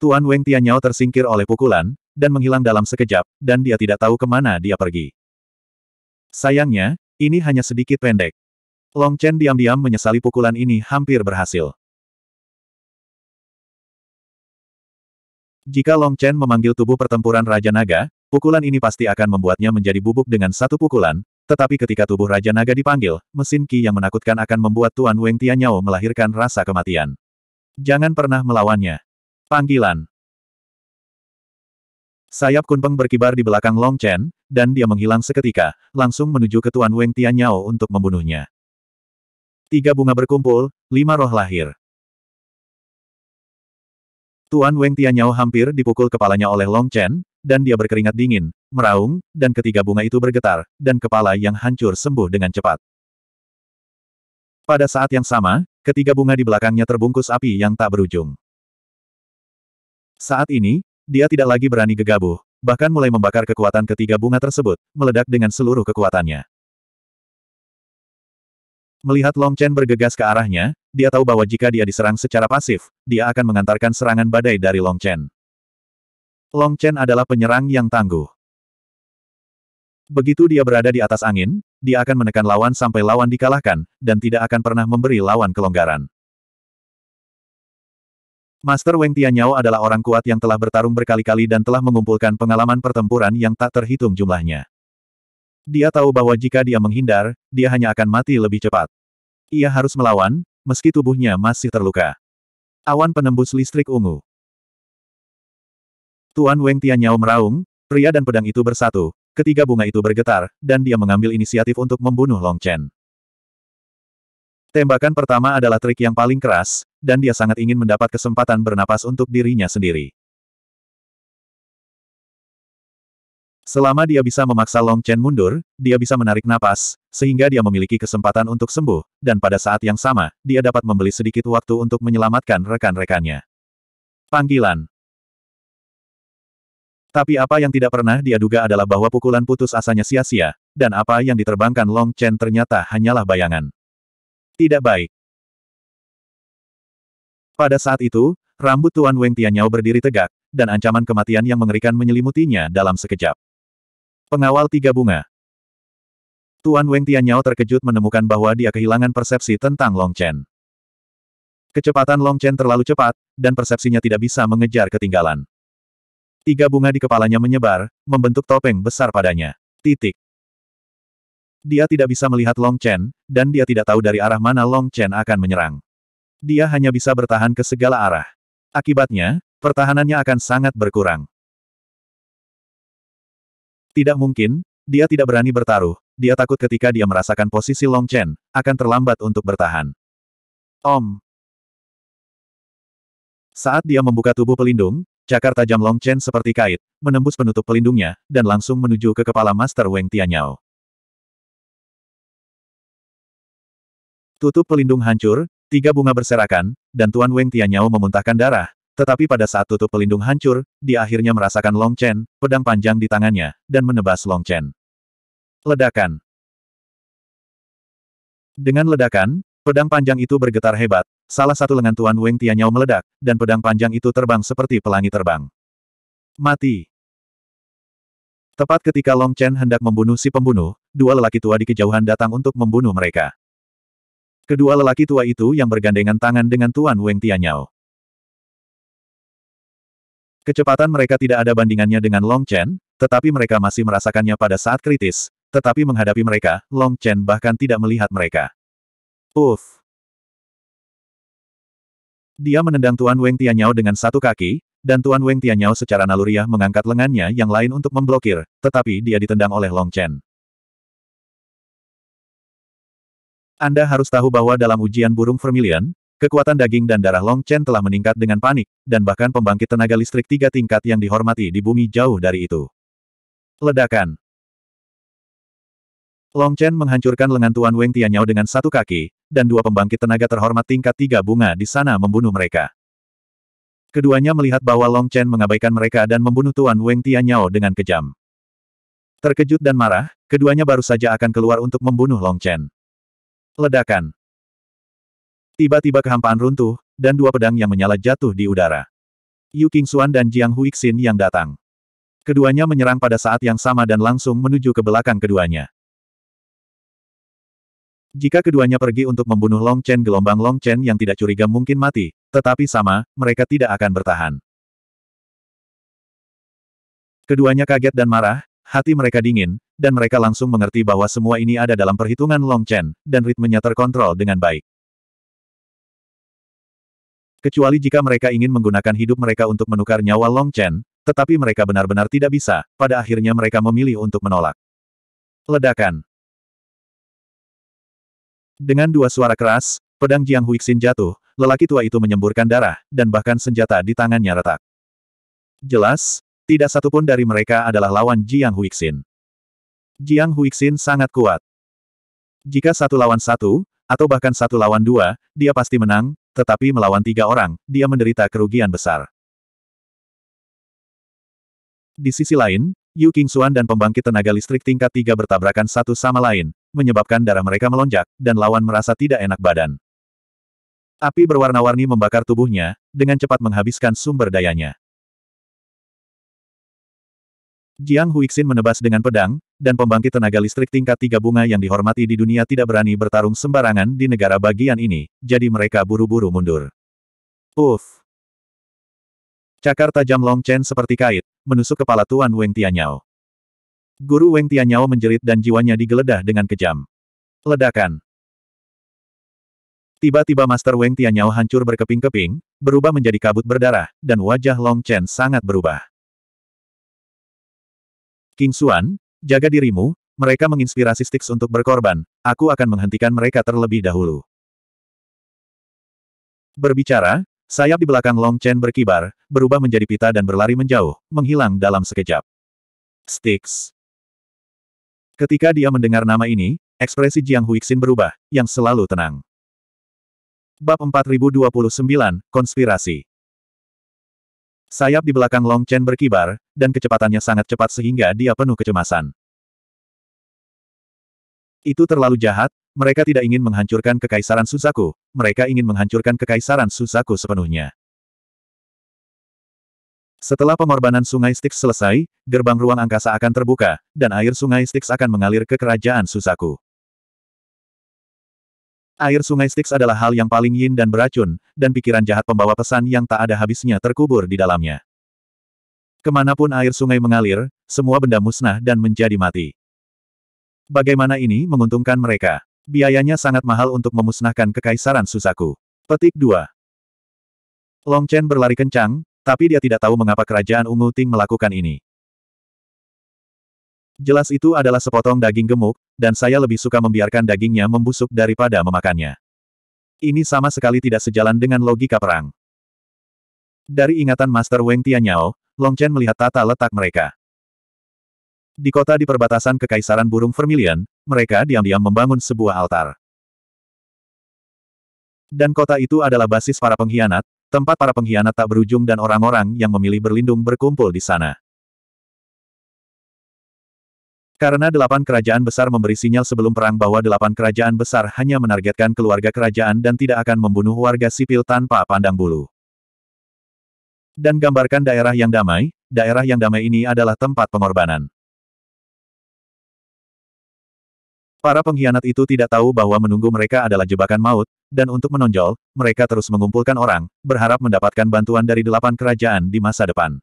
Tuan Weng Tianyao tersingkir oleh pukulan, dan menghilang dalam sekejap, dan dia tidak tahu kemana dia pergi. Sayangnya, ini hanya sedikit pendek. Long Chen diam-diam menyesali pukulan ini hampir berhasil. Jika Long Chen memanggil tubuh pertempuran Raja Naga, pukulan ini pasti akan membuatnya menjadi bubuk dengan satu pukulan, tetapi ketika tubuh Raja Naga dipanggil, mesin Ki yang menakutkan akan membuat Tuan Weng Tianyao melahirkan rasa kematian. Jangan pernah melawannya. Panggilan Sayap Kunpeng berkibar di belakang Long Chen, dan dia menghilang seketika, langsung menuju ke Tuan Weng Tianyao untuk membunuhnya. Tiga bunga berkumpul, lima roh lahir. Tuan Weng Tianyao hampir dipukul kepalanya oleh Long Chen, dan dia berkeringat dingin, meraung, dan ketiga bunga itu bergetar, dan kepala yang hancur sembuh dengan cepat. Pada saat yang sama, ketiga bunga di belakangnya terbungkus api yang tak berujung. Saat ini, dia tidak lagi berani gegabah, bahkan mulai membakar kekuatan ketiga bunga tersebut, meledak dengan seluruh kekuatannya. Melihat Long Chen bergegas ke arahnya, dia tahu bahwa jika dia diserang secara pasif, dia akan mengantarkan serangan badai dari Long Chen. Long Chen adalah penyerang yang tangguh. Begitu dia berada di atas angin, dia akan menekan lawan sampai lawan dikalahkan, dan tidak akan pernah memberi lawan kelonggaran. Master Weng Tianyao adalah orang kuat yang telah bertarung berkali-kali dan telah mengumpulkan pengalaman pertempuran yang tak terhitung jumlahnya. Dia tahu bahwa jika dia menghindar, dia hanya akan mati lebih cepat. Ia harus melawan, meski tubuhnya masih terluka. Awan penembus listrik ungu. Tuan Weng Tianyao meraung, pria dan pedang itu bersatu, ketiga bunga itu bergetar, dan dia mengambil inisiatif untuk membunuh Long Chen. Tembakan pertama adalah trik yang paling keras, dan dia sangat ingin mendapat kesempatan bernapas untuk dirinya sendiri. Selama dia bisa memaksa Long Chen mundur, dia bisa menarik napas, sehingga dia memiliki kesempatan untuk sembuh, dan pada saat yang sama, dia dapat membeli sedikit waktu untuk menyelamatkan rekan-rekannya. Panggilan Tapi apa yang tidak pernah dia duga adalah bahwa pukulan putus asanya sia-sia, dan apa yang diterbangkan Long Chen ternyata hanyalah bayangan. Tidak baik. Pada saat itu, rambut Tuan Weng Tianyao berdiri tegak, dan ancaman kematian yang mengerikan menyelimutinya dalam sekejap. Pengawal Tiga Bunga Tuan Weng Tianyao terkejut menemukan bahwa dia kehilangan persepsi tentang Long Chen. Kecepatan Long Chen terlalu cepat, dan persepsinya tidak bisa mengejar ketinggalan. Tiga bunga di kepalanya menyebar, membentuk topeng besar padanya. Titik. Dia tidak bisa melihat Long Chen, dan dia tidak tahu dari arah mana Long Chen akan menyerang. Dia hanya bisa bertahan ke segala arah. Akibatnya, pertahanannya akan sangat berkurang. Tidak mungkin, dia tidak berani bertaruh, dia takut ketika dia merasakan posisi Long Chen, akan terlambat untuk bertahan. Om. Saat dia membuka tubuh pelindung, Cakar tajam Long Chen seperti kait, menembus penutup pelindungnya, dan langsung menuju ke kepala Master Weng Tianyao. Tutup pelindung hancur, tiga bunga berserakan, dan Tuan Weng Tianyao memuntahkan darah. Tetapi pada saat tutup pelindung hancur, dia akhirnya merasakan Long Chen, pedang panjang di tangannya, dan menebas Long Chen. Ledakan Dengan ledakan, pedang panjang itu bergetar hebat, salah satu lengan Tuan Weng Tianyao meledak, dan pedang panjang itu terbang seperti pelangi terbang. Mati. Tepat ketika Long Chen hendak membunuh si pembunuh, dua lelaki tua di kejauhan datang untuk membunuh mereka. Kedua lelaki tua itu yang bergandengan tangan dengan Tuan Weng Tianyao. Kecepatan mereka tidak ada bandingannya dengan Long Chen, tetapi mereka masih merasakannya pada saat kritis, tetapi menghadapi mereka, Long Chen bahkan tidak melihat mereka. Uff! Dia menendang Tuan Weng Tianyao dengan satu kaki, dan Tuan Weng Tianyao secara naluriah mengangkat lengannya yang lain untuk memblokir, tetapi dia ditendang oleh Long Chen. Anda harus tahu bahwa dalam ujian burung vermilion, kekuatan daging dan darah Long Chen telah meningkat dengan panik, dan bahkan pembangkit tenaga listrik tiga tingkat yang dihormati di bumi jauh dari itu. Ledakan Long Chen menghancurkan lengan Tuan Weng Tianyao dengan satu kaki, dan dua pembangkit tenaga terhormat tingkat tiga bunga di sana membunuh mereka. Keduanya melihat bahwa Long Chen mengabaikan mereka dan membunuh Tuan Weng Tianyao dengan kejam. Terkejut dan marah, keduanya baru saja akan keluar untuk membunuh Long Chen. Ledakan. Tiba-tiba kehampaan runtuh, dan dua pedang yang menyala jatuh di udara. Yu Qingxuan dan Jiang Huixin yang datang. Keduanya menyerang pada saat yang sama dan langsung menuju ke belakang keduanya. Jika keduanya pergi untuk membunuh Long Chen gelombang Long Chen yang tidak curiga mungkin mati, tetapi sama, mereka tidak akan bertahan. Keduanya kaget dan marah, Hati mereka dingin, dan mereka langsung mengerti bahwa semua ini ada dalam perhitungan Long Chen, dan ritmenya terkontrol dengan baik. Kecuali jika mereka ingin menggunakan hidup mereka untuk menukar nyawa Long Chen, tetapi mereka benar-benar tidak bisa, pada akhirnya mereka memilih untuk menolak. Ledakan Dengan dua suara keras, pedang Jiang Huixin jatuh, lelaki tua itu menyemburkan darah, dan bahkan senjata di tangannya retak. Jelas, tidak satupun dari mereka adalah lawan Jiang Huixin. Jiang Huixin sangat kuat. Jika satu lawan satu, atau bahkan satu lawan dua, dia pasti menang, tetapi melawan tiga orang, dia menderita kerugian besar. Di sisi lain, Yu Qingxuan dan pembangkit tenaga listrik tingkat tiga bertabrakan satu sama lain, menyebabkan darah mereka melonjak, dan lawan merasa tidak enak badan. Api berwarna-warni membakar tubuhnya, dengan cepat menghabiskan sumber dayanya. Jiang Huixin menebas dengan pedang, dan pembangkit tenaga listrik tingkat tiga bunga yang dihormati di dunia tidak berani bertarung sembarangan di negara bagian ini, jadi mereka buru-buru mundur. Uff! Cakar tajam Long Chen seperti kait, menusuk kepala Tuan Weng Tianyao. Guru Weng Tianyao menjerit dan jiwanya digeledah dengan kejam. Ledakan! Tiba-tiba Master Weng Tianyao hancur berkeping-keping, berubah menjadi kabut berdarah, dan wajah Long Chen sangat berubah. King Xuan, jaga dirimu, mereka menginspirasi Styx untuk berkorban, aku akan menghentikan mereka terlebih dahulu. Berbicara, sayap di belakang Long Chen berkibar, berubah menjadi pita dan berlari menjauh, menghilang dalam sekejap. Styx. Ketika dia mendengar nama ini, ekspresi Jiang Huixin berubah, yang selalu tenang. Bab 4029, Konspirasi Sayap di belakang Long Chen berkibar, dan kecepatannya sangat cepat sehingga dia penuh kecemasan. Itu terlalu jahat, mereka tidak ingin menghancurkan kekaisaran Suzaku, mereka ingin menghancurkan kekaisaran Suzaku sepenuhnya. Setelah pengorbanan sungai Styx selesai, gerbang ruang angkasa akan terbuka, dan air sungai Styx akan mengalir ke kerajaan Suzaku. Air sungai Styx adalah hal yang paling yin dan beracun, dan pikiran jahat pembawa pesan yang tak ada habisnya terkubur di dalamnya. Kemanapun air sungai mengalir, semua benda musnah dan menjadi mati. Bagaimana ini menguntungkan mereka? Biayanya sangat mahal untuk memusnahkan kekaisaran Susaku. Petik 2. Long Chen berlari kencang, tapi dia tidak tahu mengapa kerajaan Ungu Ting melakukan ini. Jelas itu adalah sepotong daging gemuk, dan saya lebih suka membiarkan dagingnya membusuk daripada memakannya. Ini sama sekali tidak sejalan dengan logika perang. Dari ingatan Master Weng Tianyao, Long Chen melihat tata letak mereka. Di kota di perbatasan Kekaisaran Burung Vermilion, mereka diam-diam membangun sebuah altar. Dan kota itu adalah basis para pengkhianat, tempat para pengkhianat tak berujung dan orang-orang yang memilih berlindung berkumpul di sana. Karena delapan kerajaan besar memberi sinyal sebelum perang bahwa delapan kerajaan besar hanya menargetkan keluarga kerajaan dan tidak akan membunuh warga sipil tanpa pandang bulu. Dan gambarkan daerah yang damai, daerah yang damai ini adalah tempat pengorbanan. Para pengkhianat itu tidak tahu bahwa menunggu mereka adalah jebakan maut, dan untuk menonjol, mereka terus mengumpulkan orang, berharap mendapatkan bantuan dari delapan kerajaan di masa depan.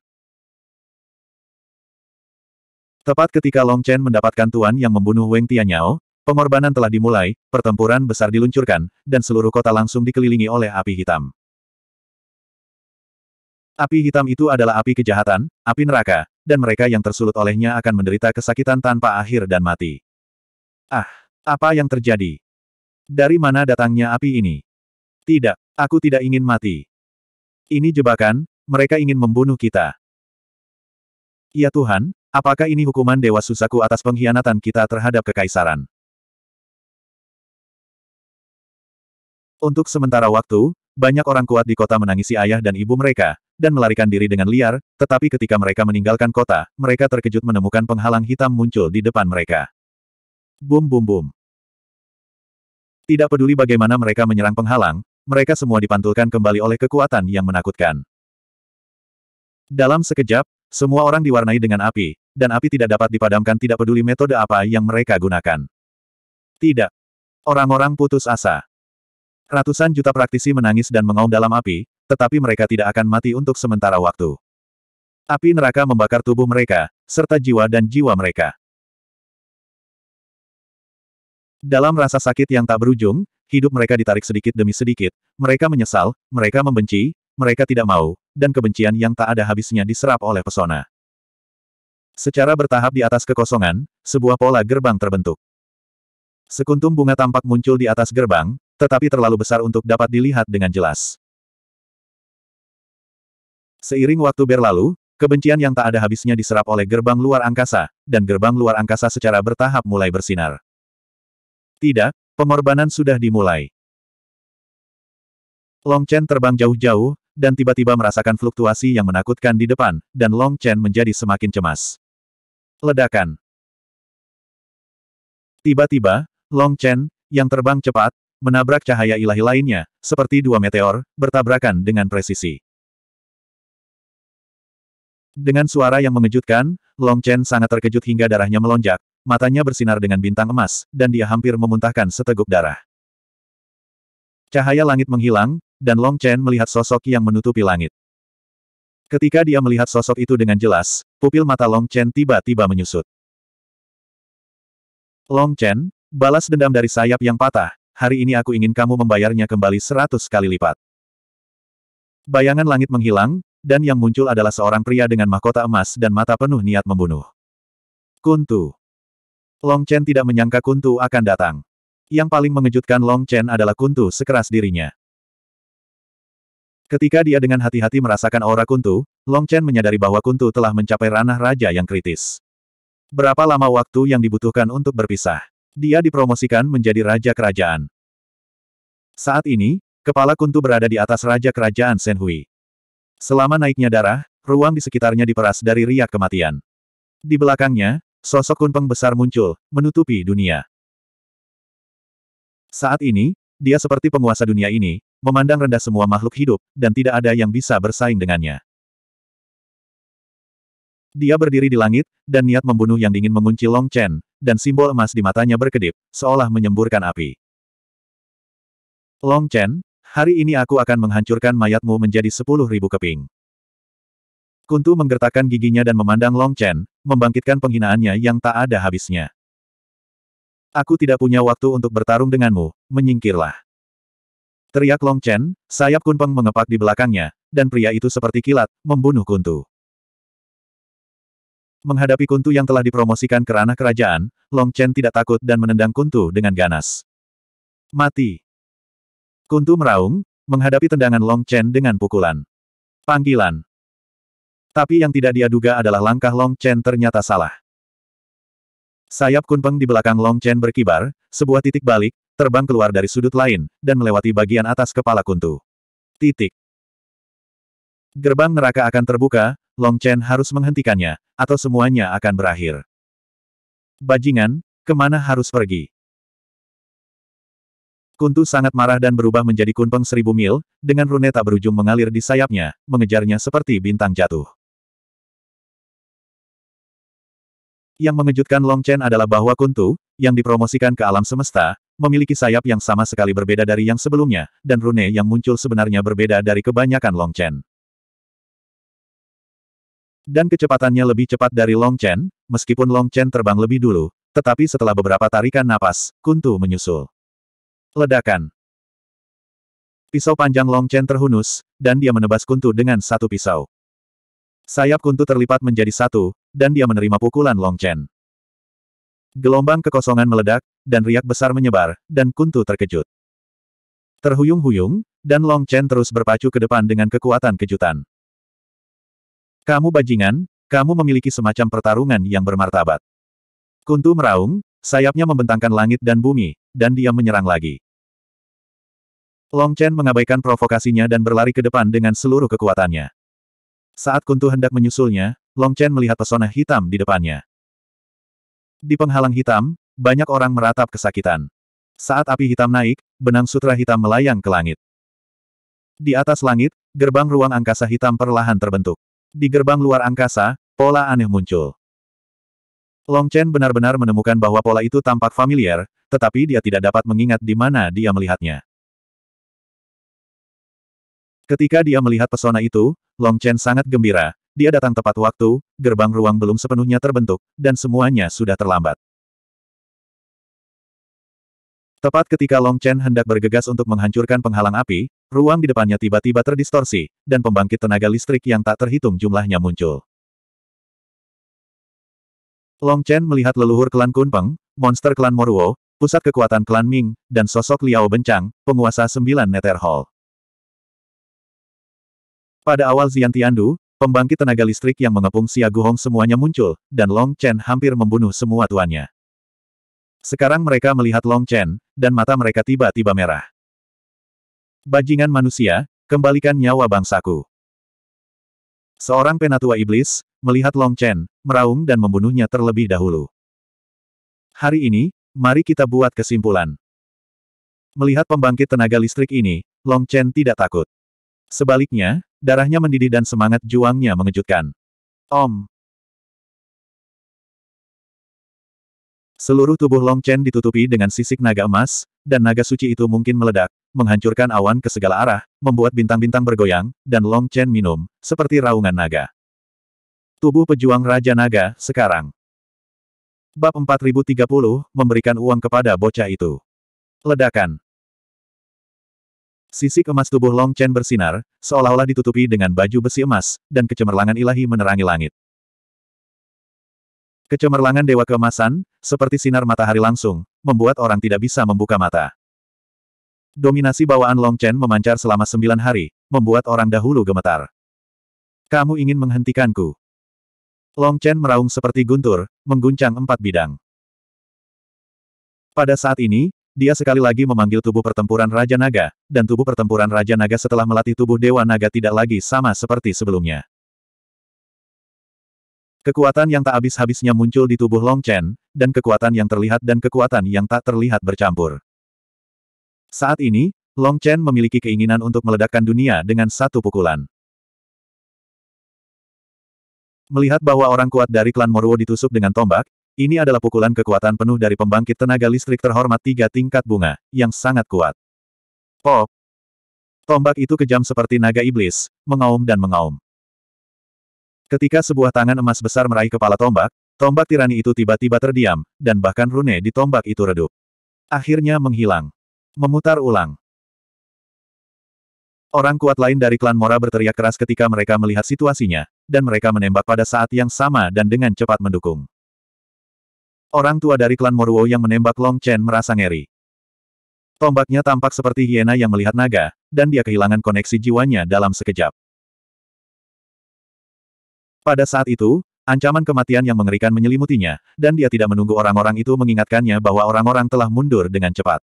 Tepat ketika Long Chen mendapatkan tuan yang membunuh Weng Tianyao, pengorbanan telah dimulai, pertempuran besar diluncurkan, dan seluruh kota langsung dikelilingi oleh api hitam. Api hitam itu adalah api kejahatan, api neraka, dan mereka yang tersulut olehnya akan menderita kesakitan tanpa akhir dan mati. Ah, apa yang terjadi? Dari mana datangnya api ini? Tidak, aku tidak ingin mati. Ini jebakan, mereka ingin membunuh kita. Ya Tuhan, apakah ini hukuman Dewa Susaku atas pengkhianatan kita terhadap kekaisaran? Untuk sementara waktu, banyak orang kuat di kota menangisi ayah dan ibu mereka, dan melarikan diri dengan liar, tetapi ketika mereka meninggalkan kota, mereka terkejut menemukan penghalang hitam muncul di depan mereka. Bum bum bum. Tidak peduli bagaimana mereka menyerang penghalang, mereka semua dipantulkan kembali oleh kekuatan yang menakutkan. Dalam sekejap, semua orang diwarnai dengan api, dan api tidak dapat dipadamkan tidak peduli metode apa yang mereka gunakan. Tidak. Orang-orang putus asa. Ratusan juta praktisi menangis dan mengaum dalam api, tetapi mereka tidak akan mati untuk sementara waktu. Api neraka membakar tubuh mereka, serta jiwa dan jiwa mereka. Dalam rasa sakit yang tak berujung, hidup mereka ditarik sedikit demi sedikit, mereka menyesal, mereka membenci, mereka tidak mau, dan kebencian yang tak ada habisnya diserap oleh pesona. Secara bertahap di atas kekosongan, sebuah pola gerbang terbentuk. Sekuntum bunga tampak muncul di atas gerbang, tetapi terlalu besar untuk dapat dilihat dengan jelas. Seiring waktu berlalu, kebencian yang tak ada habisnya diserap oleh gerbang luar angkasa, dan gerbang luar angkasa secara bertahap mulai bersinar. Tidak, pengorbanan sudah dimulai. Long Chen terbang jauh-jauh, dan tiba-tiba merasakan fluktuasi yang menakutkan di depan, dan Long Chen menjadi semakin cemas. Ledakan. Tiba-tiba, Long Chen, yang terbang cepat, menabrak cahaya ilahi lainnya, seperti dua meteor, bertabrakan dengan presisi. Dengan suara yang mengejutkan, Long Chen sangat terkejut hingga darahnya melonjak, matanya bersinar dengan bintang emas, dan dia hampir memuntahkan seteguk darah. Cahaya langit menghilang, dan Long Chen melihat sosok yang menutupi langit. Ketika dia melihat sosok itu dengan jelas, pupil mata Long Chen tiba-tiba menyusut. Long Chen, balas dendam dari sayap yang patah, hari ini aku ingin kamu membayarnya kembali seratus kali lipat. Bayangan langit menghilang, dan yang muncul adalah seorang pria dengan mahkota emas dan mata penuh niat membunuh. Kuntu. Long Chen tidak menyangka Kuntu akan datang. Yang paling mengejutkan Long Chen adalah Kuntu sekeras dirinya. Ketika dia dengan hati-hati merasakan aura Kuntu, Long Chen menyadari bahwa Kuntu telah mencapai ranah raja yang kritis. Berapa lama waktu yang dibutuhkan untuk berpisah? Dia dipromosikan menjadi Raja Kerajaan. Saat ini, kepala kuntu berada di atas Raja Kerajaan Senhui. Selama naiknya darah, ruang di sekitarnya diperas dari riak kematian. Di belakangnya, sosok kunpeng besar muncul, menutupi dunia. Saat ini, dia seperti penguasa dunia ini, memandang rendah semua makhluk hidup, dan tidak ada yang bisa bersaing dengannya. Dia berdiri di langit, dan niat membunuh yang dingin mengunci Long Chen, dan simbol emas di matanya berkedip, seolah menyemburkan api. Long Chen, hari ini aku akan menghancurkan mayatmu menjadi sepuluh ribu keping. Kuntu menggertakkan giginya dan memandang Long Chen, membangkitkan penghinaannya yang tak ada habisnya. Aku tidak punya waktu untuk bertarung denganmu, menyingkirlah. Teriak Long Chen, sayap kunpeng mengepak di belakangnya, dan pria itu seperti kilat, membunuh Kuntu. Menghadapi Kuntu yang telah dipromosikan ke ranah kerajaan, Long Chen tidak takut dan menendang Kuntu dengan ganas. Mati. Kuntu meraung, menghadapi tendangan Long Chen dengan pukulan. Panggilan. Tapi yang tidak dia duga adalah langkah Long Chen ternyata salah. Sayap kunpeng di belakang Long Chen berkibar, sebuah titik balik, terbang keluar dari sudut lain, dan melewati bagian atas kepala Kuntu. Titik. Gerbang neraka akan terbuka, Long Chen harus menghentikannya, atau semuanya akan berakhir. Bajingan, kemana harus pergi? Kuntu sangat marah dan berubah menjadi kunpeng seribu mil, dengan rune tak berujung mengalir di sayapnya, mengejarnya seperti bintang jatuh. Yang mengejutkan Long Chen adalah bahwa Kuntu, yang dipromosikan ke alam semesta, memiliki sayap yang sama sekali berbeda dari yang sebelumnya, dan rune yang muncul sebenarnya berbeda dari kebanyakan Long Chen dan kecepatannya lebih cepat dari Long Chen, meskipun Long Chen terbang lebih dulu, tetapi setelah beberapa tarikan napas, Kuntu menyusul. Ledakan. Pisau panjang Long Chen terhunus, dan dia menebas Kuntu dengan satu pisau. Sayap Kuntu terlipat menjadi satu, dan dia menerima pukulan Long Chen. Gelombang kekosongan meledak, dan riak besar menyebar, dan Kuntu terkejut. Terhuyung-huyung, dan Long Chen terus berpacu ke depan dengan kekuatan kejutan. Kamu bajingan, kamu memiliki semacam pertarungan yang bermartabat. Kuntu meraung, sayapnya membentangkan langit dan bumi, dan dia menyerang lagi. Long Chen mengabaikan provokasinya dan berlari ke depan dengan seluruh kekuatannya. Saat Kuntu hendak menyusulnya, Long Chen melihat pesona hitam di depannya. Di penghalang hitam, banyak orang meratap kesakitan. Saat api hitam naik, benang sutra hitam melayang ke langit. Di atas langit, gerbang ruang angkasa hitam perlahan terbentuk. Di gerbang luar angkasa, pola aneh muncul. Long Chen benar-benar menemukan bahwa pola itu tampak familiar, tetapi dia tidak dapat mengingat di mana dia melihatnya. Ketika dia melihat pesona itu, Long Chen sangat gembira. Dia datang tepat waktu, gerbang ruang belum sepenuhnya terbentuk, dan semuanya sudah terlambat. Tepat ketika Long Chen hendak bergegas untuk menghancurkan penghalang api, ruang di depannya tiba-tiba terdistorsi, dan pembangkit tenaga listrik yang tak terhitung jumlahnya muncul. Long Chen melihat leluhur klan Kunpeng, monster klan Moruo, pusat kekuatan klan Ming, dan sosok Liao Bencang, penguasa sembilan Nether Hall. Pada awal Xian Tiandu, pembangkit tenaga listrik yang mengepung Xia Guhong semuanya muncul, dan Long Chen hampir membunuh semua tuannya. Sekarang mereka melihat Long Chen, dan mata mereka tiba-tiba merah. Bajingan manusia, kembalikan nyawa bangsaku. Seorang penatua iblis, melihat Long Chen, meraung dan membunuhnya terlebih dahulu. Hari ini, mari kita buat kesimpulan. Melihat pembangkit tenaga listrik ini, Long Chen tidak takut. Sebaliknya, darahnya mendidih dan semangat juangnya mengejutkan. Om, Seluruh tubuh Long Chen ditutupi dengan sisik naga emas, dan naga suci itu mungkin meledak, menghancurkan awan ke segala arah, membuat bintang-bintang bergoyang, dan Long Chen minum, seperti raungan naga. Tubuh pejuang Raja Naga, sekarang. Bab 4030, memberikan uang kepada bocah itu. Ledakan. Sisik emas tubuh Long Chen bersinar, seolah-olah ditutupi dengan baju besi emas, dan kecemerlangan ilahi menerangi langit. Kecemerlangan dewa kemasan, seperti sinar matahari langsung, membuat orang tidak bisa membuka mata. Dominasi bawaan Long Chen memancar selama sembilan hari, membuat orang dahulu gemetar. Kamu ingin menghentikanku. Long Chen meraung seperti guntur, mengguncang empat bidang. Pada saat ini, dia sekali lagi memanggil tubuh pertempuran Raja Naga, dan tubuh pertempuran Raja Naga setelah melatih tubuh Dewa Naga tidak lagi sama seperti sebelumnya. Kekuatan yang tak habis-habisnya muncul di tubuh Long Chen, dan kekuatan yang terlihat dan kekuatan yang tak terlihat bercampur. Saat ini, Long Chen memiliki keinginan untuk meledakkan dunia dengan satu pukulan. Melihat bahwa orang kuat dari klan Moruo ditusuk dengan tombak, ini adalah pukulan kekuatan penuh dari pembangkit tenaga listrik terhormat tiga tingkat bunga, yang sangat kuat. Pop! Tombak itu kejam seperti naga iblis, mengaum dan mengaum. Ketika sebuah tangan emas besar meraih kepala tombak, tombak tirani itu tiba-tiba terdiam, dan bahkan rune di tombak itu redup. Akhirnya menghilang. Memutar ulang. Orang kuat lain dari klan Mora berteriak keras ketika mereka melihat situasinya, dan mereka menembak pada saat yang sama dan dengan cepat mendukung. Orang tua dari klan Moruo yang menembak Long Chen merasa ngeri. Tombaknya tampak seperti hiena yang melihat naga, dan dia kehilangan koneksi jiwanya dalam sekejap. Pada saat itu, ancaman kematian yang mengerikan menyelimutinya, dan dia tidak menunggu orang-orang itu mengingatkannya bahwa orang-orang telah mundur dengan cepat.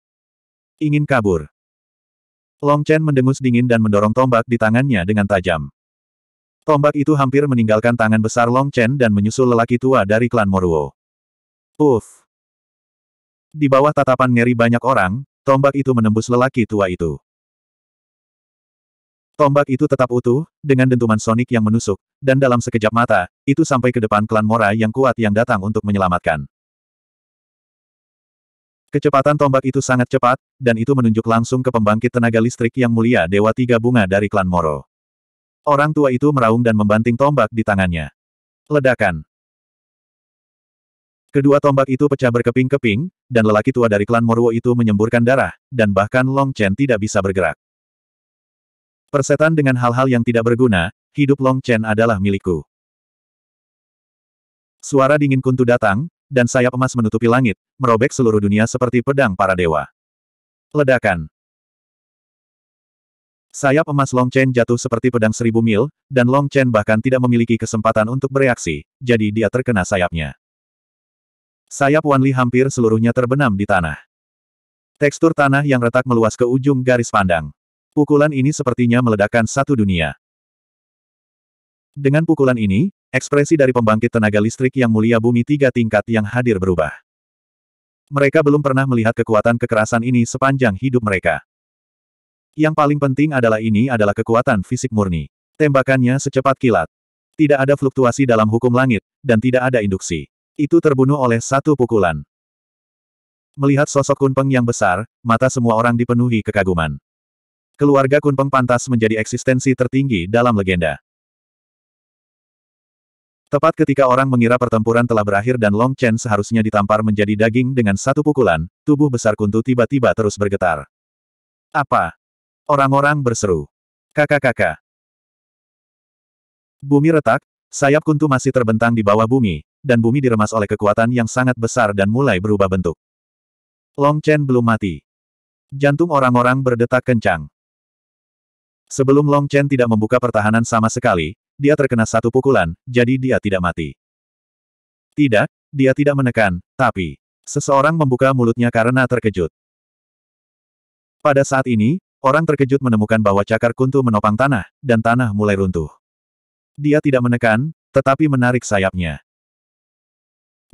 Ingin kabur. Long Chen mendengus dingin dan mendorong tombak di tangannya dengan tajam. Tombak itu hampir meninggalkan tangan besar Long Chen dan menyusul lelaki tua dari klan Moruo. Uff! Di bawah tatapan ngeri banyak orang, tombak itu menembus lelaki tua itu. Tombak itu tetap utuh, dengan dentuman sonik yang menusuk, dan dalam sekejap mata, itu sampai ke depan klan Mora yang kuat yang datang untuk menyelamatkan. Kecepatan tombak itu sangat cepat, dan itu menunjuk langsung ke pembangkit tenaga listrik yang mulia Dewa Tiga Bunga dari klan Moro. Orang tua itu meraung dan membanting tombak di tangannya. Ledakan. Kedua tombak itu pecah berkeping-keping, dan lelaki tua dari klan Moruo itu menyemburkan darah, dan bahkan Long Chen tidak bisa bergerak. Persetan dengan hal-hal yang tidak berguna, hidup Long Chen adalah milikku. Suara dingin kuntu datang, dan sayap emas menutupi langit, merobek seluruh dunia seperti pedang para dewa. Ledakan. Sayap emas Long Chen jatuh seperti pedang seribu mil, dan Long Chen bahkan tidak memiliki kesempatan untuk bereaksi, jadi dia terkena sayapnya. Sayap Wan Li hampir seluruhnya terbenam di tanah. Tekstur tanah yang retak meluas ke ujung garis pandang. Pukulan ini sepertinya meledakkan satu dunia. Dengan pukulan ini, ekspresi dari pembangkit tenaga listrik yang mulia bumi tiga tingkat yang hadir berubah. Mereka belum pernah melihat kekuatan kekerasan ini sepanjang hidup mereka. Yang paling penting adalah ini adalah kekuatan fisik murni. Tembakannya secepat kilat. Tidak ada fluktuasi dalam hukum langit, dan tidak ada induksi. Itu terbunuh oleh satu pukulan. Melihat sosok kunpeng yang besar, mata semua orang dipenuhi kekaguman keluarga Kunpeng pantas menjadi eksistensi tertinggi dalam legenda. Tepat ketika orang mengira pertempuran telah berakhir dan Long Chen seharusnya ditampar menjadi daging dengan satu pukulan, tubuh besar Kuntu tiba-tiba terus bergetar. Apa? Orang-orang berseru. Kakak-kakak. Bumi retak, sayap Kuntu masih terbentang di bawah bumi, dan bumi diremas oleh kekuatan yang sangat besar dan mulai berubah bentuk. Long Chen belum mati. Jantung orang-orang berdetak kencang. Sebelum Long Chen tidak membuka pertahanan sama sekali, dia terkena satu pukulan, jadi dia tidak mati. Tidak, dia tidak menekan, tapi seseorang membuka mulutnya karena terkejut. Pada saat ini, orang terkejut menemukan bahwa cakar kuntu menopang tanah, dan tanah mulai runtuh. Dia tidak menekan, tetapi menarik sayapnya.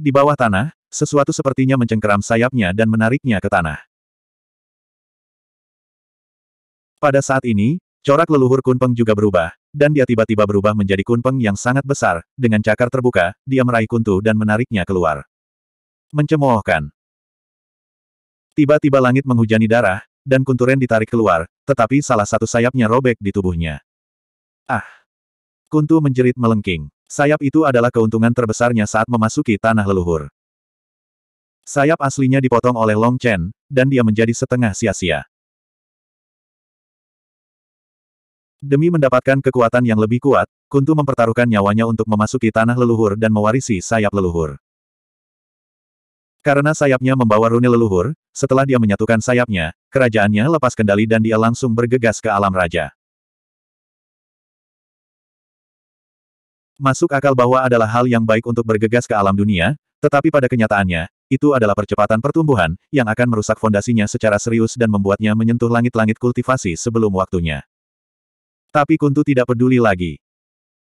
Di bawah tanah, sesuatu sepertinya mencengkeram sayapnya dan menariknya ke tanah. Pada saat ini, Corak leluhur Kunpeng juga berubah, dan dia tiba-tiba berubah menjadi Kunpeng yang sangat besar, dengan cakar terbuka, dia meraih kuntu dan menariknya keluar. Mencemoohkan. Tiba-tiba langit menghujani darah, dan kunturen ditarik keluar, tetapi salah satu sayapnya robek di tubuhnya. Ah! Kuntu menjerit melengking. Sayap itu adalah keuntungan terbesarnya saat memasuki tanah leluhur. Sayap aslinya dipotong oleh Long Chen, dan dia menjadi setengah sia-sia. Demi mendapatkan kekuatan yang lebih kuat, Kuntu mempertaruhkan nyawanya untuk memasuki tanah leluhur dan mewarisi sayap leluhur. Karena sayapnya membawa rune leluhur, setelah dia menyatukan sayapnya, kerajaannya lepas kendali dan dia langsung bergegas ke alam raja. Masuk akal bahwa adalah hal yang baik untuk bergegas ke alam dunia, tetapi pada kenyataannya, itu adalah percepatan pertumbuhan, yang akan merusak fondasinya secara serius dan membuatnya menyentuh langit-langit kultivasi sebelum waktunya. Tapi Kuntu tidak peduli lagi.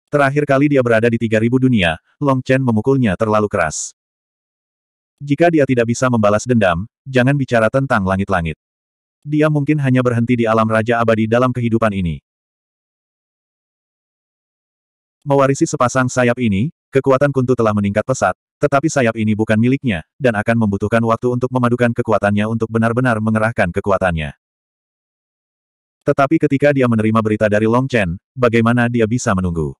Terakhir kali dia berada di 3000 dunia, Long Chen memukulnya terlalu keras. Jika dia tidak bisa membalas dendam, jangan bicara tentang langit-langit. Dia mungkin hanya berhenti di alam raja abadi dalam kehidupan ini. Mewarisi sepasang sayap ini, kekuatan Kuntu telah meningkat pesat, tetapi sayap ini bukan miliknya, dan akan membutuhkan waktu untuk memadukan kekuatannya untuk benar-benar mengerahkan kekuatannya. Tetapi ketika dia menerima berita dari Long Chen, bagaimana dia bisa menunggu?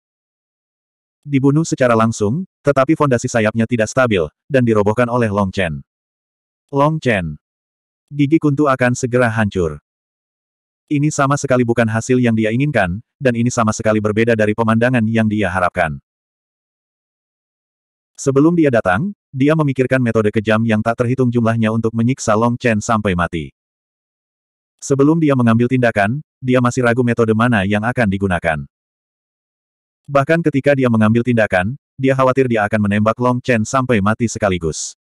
Dibunuh secara langsung, tetapi fondasi sayapnya tidak stabil, dan dirobohkan oleh Long Chen. Long Chen. Gigi kuntu akan segera hancur. Ini sama sekali bukan hasil yang dia inginkan, dan ini sama sekali berbeda dari pemandangan yang dia harapkan. Sebelum dia datang, dia memikirkan metode kejam yang tak terhitung jumlahnya untuk menyiksa Long Chen sampai mati. Sebelum dia mengambil tindakan, dia masih ragu metode mana yang akan digunakan. Bahkan ketika dia mengambil tindakan, dia khawatir dia akan menembak Long Chen sampai mati sekaligus.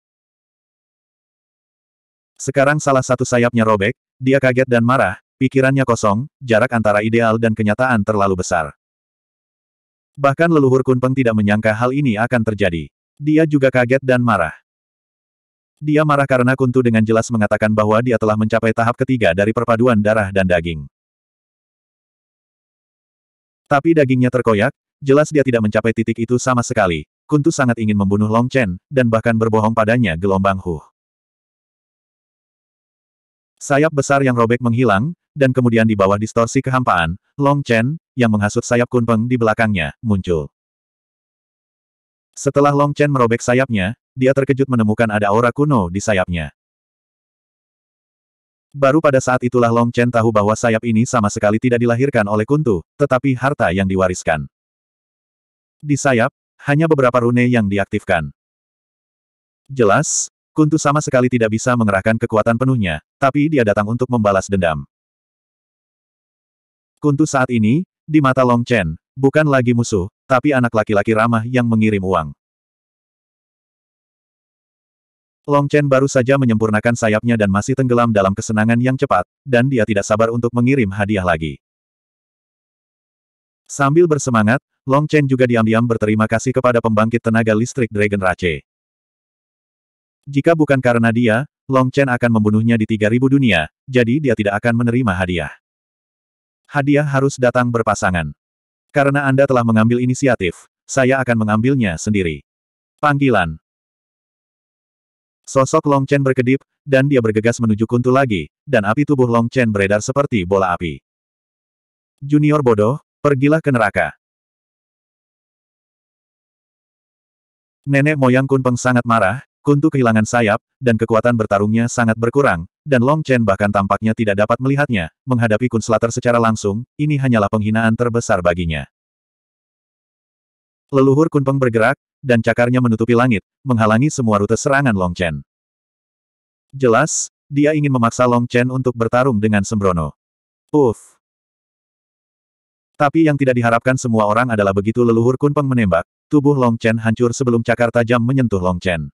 Sekarang salah satu sayapnya robek, dia kaget dan marah, pikirannya kosong, jarak antara ideal dan kenyataan terlalu besar. Bahkan leluhur Kunpeng tidak menyangka hal ini akan terjadi. Dia juga kaget dan marah. Dia marah karena Kuntu dengan jelas mengatakan bahwa dia telah mencapai tahap ketiga dari perpaduan darah dan daging. Tapi dagingnya terkoyak, jelas dia tidak mencapai titik itu sama sekali. Kuntu sangat ingin membunuh Long Chen, dan bahkan berbohong padanya gelombang Hu. Sayap besar yang robek menghilang, dan kemudian di bawah distorsi kehampaan, Long Chen, yang menghasut sayap Kunpeng di belakangnya, muncul. Setelah Long Chen merobek sayapnya, dia terkejut menemukan ada aura kuno di sayapnya. Baru pada saat itulah Long Chen tahu bahwa sayap ini sama sekali tidak dilahirkan oleh kuntu, tetapi harta yang diwariskan. Di sayap, hanya beberapa rune yang diaktifkan. Jelas, Kuntu sama sekali tidak bisa mengerahkan kekuatan penuhnya, tapi dia datang untuk membalas dendam. Kuntu saat ini, di mata Long Chen, bukan lagi musuh, tapi anak laki-laki ramah yang mengirim uang. Long Chen baru saja menyempurnakan sayapnya dan masih tenggelam dalam kesenangan yang cepat, dan dia tidak sabar untuk mengirim hadiah lagi. Sambil bersemangat, Long Chen juga diam-diam berterima kasih kepada pembangkit tenaga listrik Dragon Rache. Jika bukan karena dia, Long Chen akan membunuhnya di 3000 dunia, jadi dia tidak akan menerima hadiah. Hadiah harus datang berpasangan. Karena Anda telah mengambil inisiatif, saya akan mengambilnya sendiri. Panggilan Sosok Long Chen berkedip, dan dia bergegas menuju kuntu lagi, dan api tubuh Long Chen beredar seperti bola api. Junior bodoh, pergilah ke neraka. Nenek moyang Kun Peng sangat marah, Kuntu kehilangan sayap, dan kekuatan bertarungnya sangat berkurang, dan Long Chen bahkan tampaknya tidak dapat melihatnya, menghadapi Kun Slater secara langsung, ini hanyalah penghinaan terbesar baginya. Leluhur Kun Peng bergerak, dan cakarnya menutupi langit, menghalangi semua rute serangan Long Chen. Jelas, dia ingin memaksa Long Chen untuk bertarung dengan sembrono. Uff. Tapi yang tidak diharapkan semua orang adalah begitu leluhur Kunpeng menembak, tubuh Long Chen hancur sebelum cakar tajam menyentuh Long Chen.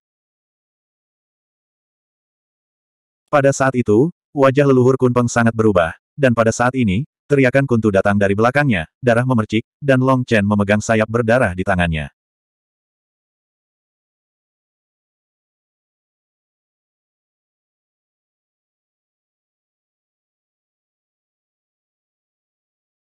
Pada saat itu, wajah leluhur Kunpeng sangat berubah, dan pada saat ini, teriakan kuntu datang dari belakangnya, darah memercik, dan Long Chen memegang sayap berdarah di tangannya.